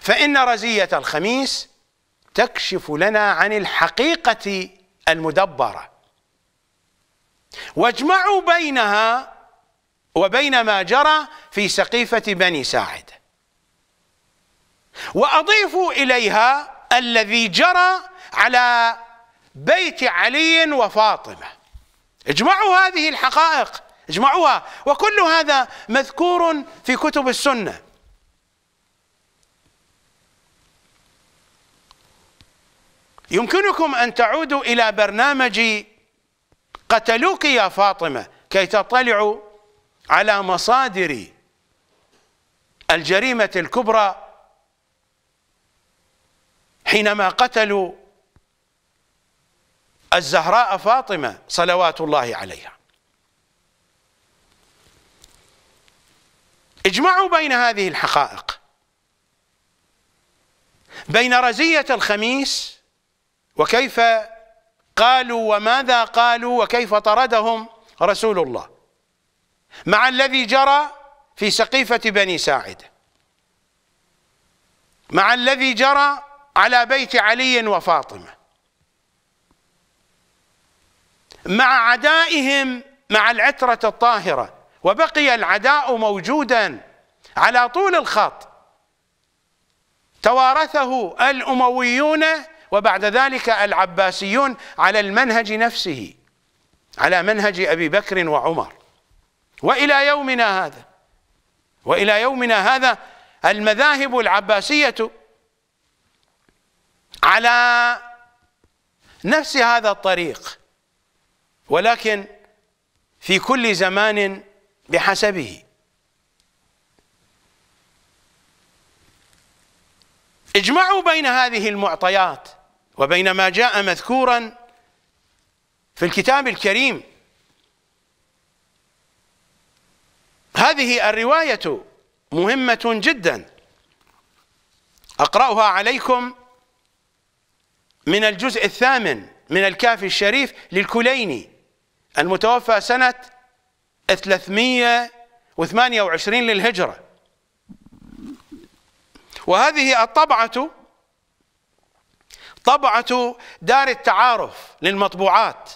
Speaker 1: فإن رزية الخميس تكشف لنا عن الحقيقة المدبرة واجمعوا بينها وبين ما جرى في سقيفة بني ساعد وأضيفوا إليها الذي جرى على بيت علي وفاطمة اجمعوا هذه الحقائق اجمعوها وكل هذا مذكور في كتب السنة يمكنكم أن تعودوا إلى برنامج قتلوك يا فاطمة كي تطلعوا على مصادر الجريمة الكبرى حينما قتلوا الزهراء فاطمة صلوات الله عليها اجمعوا بين هذه الحقائق بين رزية الخميس وكيف قالوا وماذا قالوا وكيف طردهم رسول الله مع الذي جرى في سقيفة بني ساعد مع الذي جرى على بيت علي وفاطمة مع عدائهم مع العترة الطاهرة وبقي العداء موجودا على طول الخط توارثه الأمويون وبعد ذلك العباسيون على المنهج نفسه على منهج أبي بكر وعمر وإلى يومنا هذا وإلى يومنا هذا المذاهب العباسية على نفس هذا الطريق ولكن في كل زمان بحسبه اجمعوا بين هذه المعطيات وبين ما جاء مذكورا في الكتاب الكريم هذه الرواية مهمة جدا أقرأها عليكم من الجزء الثامن من الكافي الشريف للكليني المتوفى سنة 328 للهجرة وهذه الطبعة طبعة دار التعارف للمطبوعات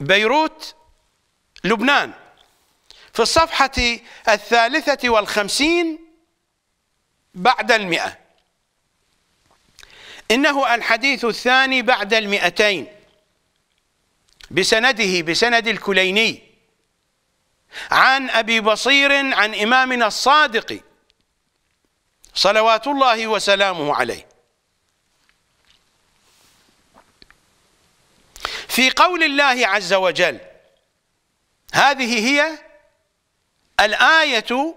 Speaker 1: بيروت لبنان في الصفحة الثالثة والخمسين بعد المئة إنه الحديث الثاني بعد المئتين بسنده بسند الكليني عن أبي بصير عن إمامنا الصادق صلوات الله وسلامه عليه في قول الله عز وجل هذه هي الآية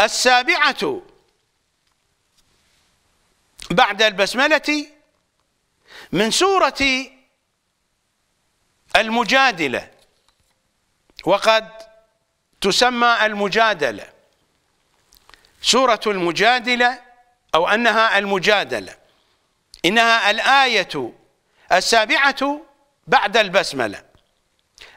Speaker 1: السابعة بعد البسملة من سورة المجادلة وقد تسمى المجادلة سورة المجادلة أو أنها المجادلة إنها الآية السابعة بعد البسملة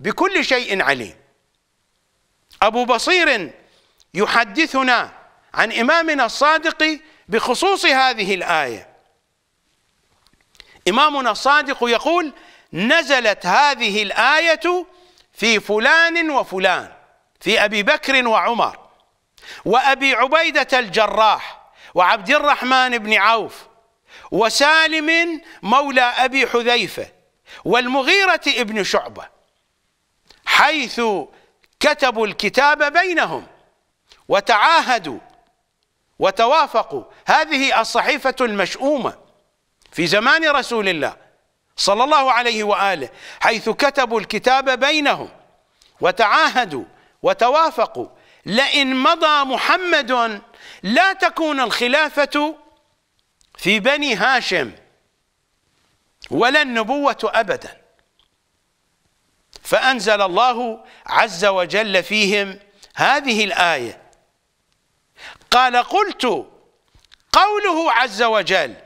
Speaker 1: بكل شيء عليم أبو بصير يحدثنا عن إمامنا الصادق بخصوص هذه الآية إمامنا الصادق يقول نزلت هذه الآية في فلان وفلان في أبي بكر وعمر وأبي عبيدة الجراح وعبد الرحمن بن عوف وسالم مولى أبي حذيفة والمغيرة ابن شعبة حيث كتبوا الكتاب بينهم وتعاهدوا وتوافقوا هذه الصحيفة المشؤومة في زمان رسول الله صلى الله عليه وآله حيث كتبوا الكتاب بينهم وتعاهدوا وتوافقوا لئن مضى محمد لا تكون الخلافة في بني هاشم ولا النبوة أبدا فأنزل الله عز وجل فيهم هذه الآية قال قلت قوله عز وجل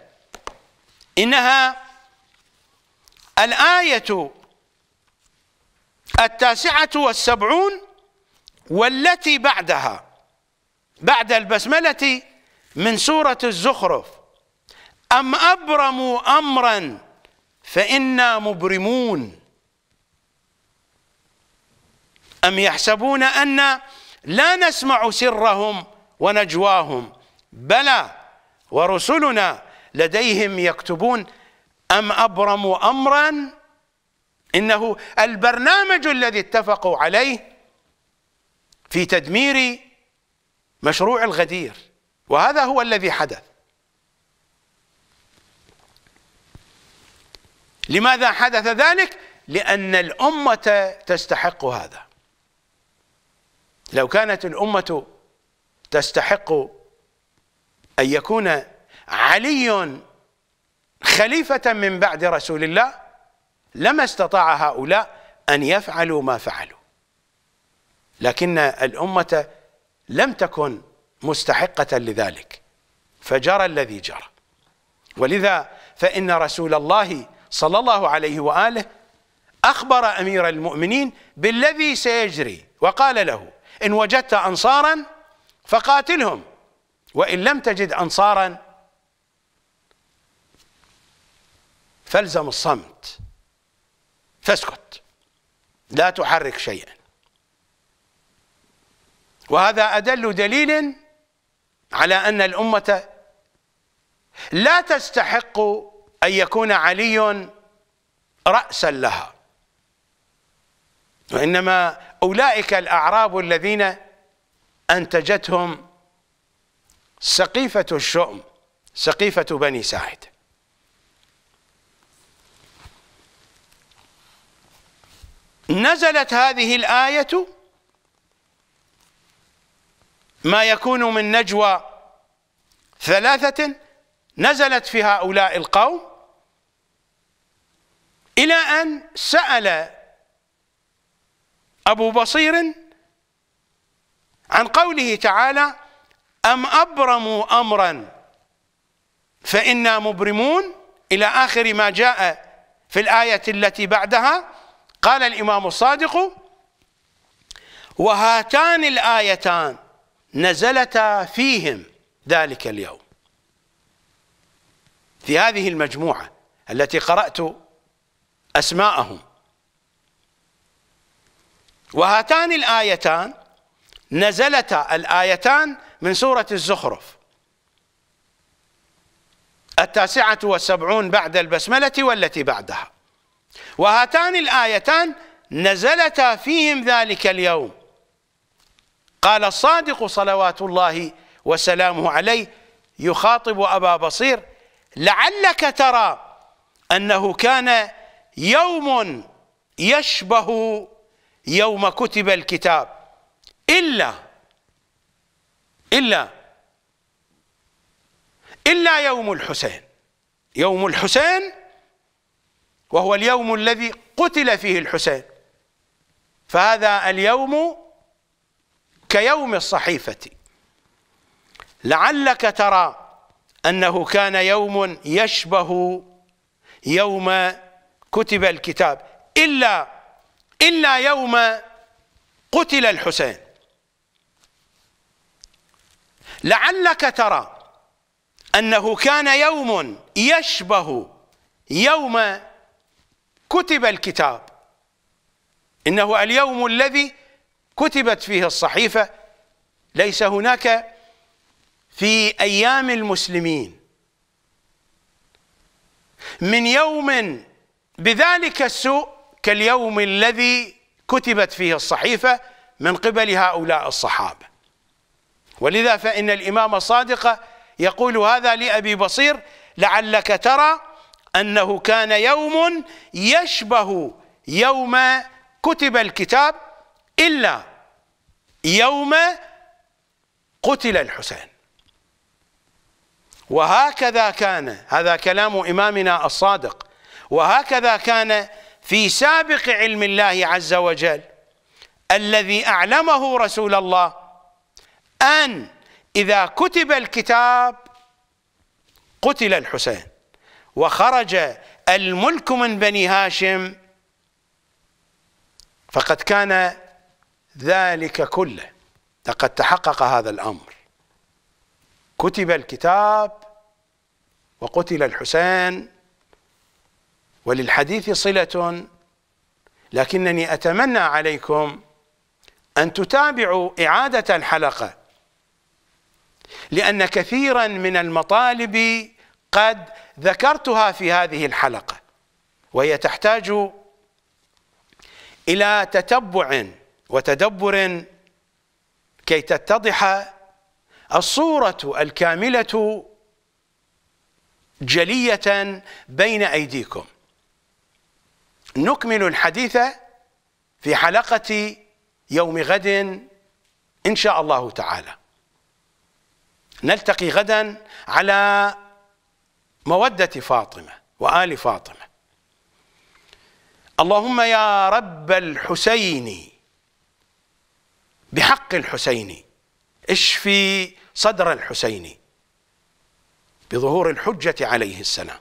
Speaker 1: إنها الآية التاسعة والسبعون والتي بعدها بعد البسملة من سورة الزخرف أم أبرموا أمرا فإنا مبرمون أم يحسبون أن لا نسمع سرهم ونجواهم بلى ورسلنا لديهم يكتبون أم أبرموا أمرا إنه البرنامج الذي اتفقوا عليه في تدمير مشروع الغدير وهذا هو الذي حدث لماذا حدث ذلك؟ لأن الأمة تستحق هذا لو كانت الأمة تستحق أن يكون علي خليفة من بعد رسول الله لما استطاع هؤلاء أن يفعلوا ما فعلوا لكن الأمة لم تكن مستحقة لذلك فجرى الذي جرى ولذا فإن رسول الله صلى الله عليه وآله أخبر أمير المؤمنين بالذي سيجري وقال له إن وجدت أنصارا فقاتلهم وإن لم تجد أنصارا فالزم الصمت فاسكت لا تحرك شيئا وهذا أدل دليل على أن الأمة لا تستحق أن يكون علي رأسا لها وإنما أولئك الأعراب الذين أنتجتهم سقيفة الشؤم سقيفة بني ساعد نزلت هذه الآية ما يكون من نجوى ثلاثة نزلت في هؤلاء القوم إلى أن سأل أبو بصير عن قوله تعالى أم أبرموا أمرا فإنا مبرمون إلى آخر ما جاء في الآية التي بعدها قال الإمام الصادق وهاتان الآيتان نزلتا فيهم ذلك اليوم في هذه المجموعة التي قرأت أسماءهم وهاتان الآيتان نزلتا الآيتان من سورة الزخرف التاسعة والسبعون بعد البسملة والتي بعدها وهاتان الآيتان نزلتا فيهم ذلك اليوم قال الصادق صلوات الله وسلامه عليه يخاطب أبا بصير لعلك ترى أنه كان يوم يشبه يوم كتب الكتاب إلا إلا إلا يوم الحسين يوم الحسين وهو اليوم الذي قتل فيه الحسين فهذا اليوم كيوم الصحيفة لعلك ترى أنه كان يوم يشبه يوم كتب الكتاب إلا إلا يوم قتل الحسين لعلك ترى أنه كان يوم يشبه يوم كتب الكتاب إنه اليوم الذي كتبت فيه الصحيفة ليس هناك في أيام المسلمين من يوم بذلك السوء كاليوم الذي كتبت فيه الصحيفة من قبل هؤلاء الصحابة ولذا فإن الإمام الصادق يقول هذا لأبي بصير لعلك ترى أنه كان يوم يشبه يوم كتب الكتاب إلا يوم قتل الحسين وهكذا كان هذا كلام إمامنا الصادق وهكذا كان في سابق علم الله عز وجل الذي أعلمه رسول الله أن إذا كتب الكتاب قتل الحسين وخرج الملك من بني هاشم فقد كان ذلك كله لقد تحقق هذا الأمر كتب الكتاب وقتل الحسين وللحديث صلة لكنني أتمنى عليكم أن تتابعوا إعادة الحلقة لأن كثيرا من المطالب قد ذكرتها في هذه الحلقة وهي تحتاج إلى تتبع وتدبر كي تتضح الصورة الكاملة جلية بين أيديكم نكمل الحديث في حلقة يوم غد إن شاء الله تعالى نلتقي غدا على مودة فاطمة وآل فاطمة اللهم يا رب الحسين بحق الحسين اشفي صدر الحسين بظهور الحجة عليه السلام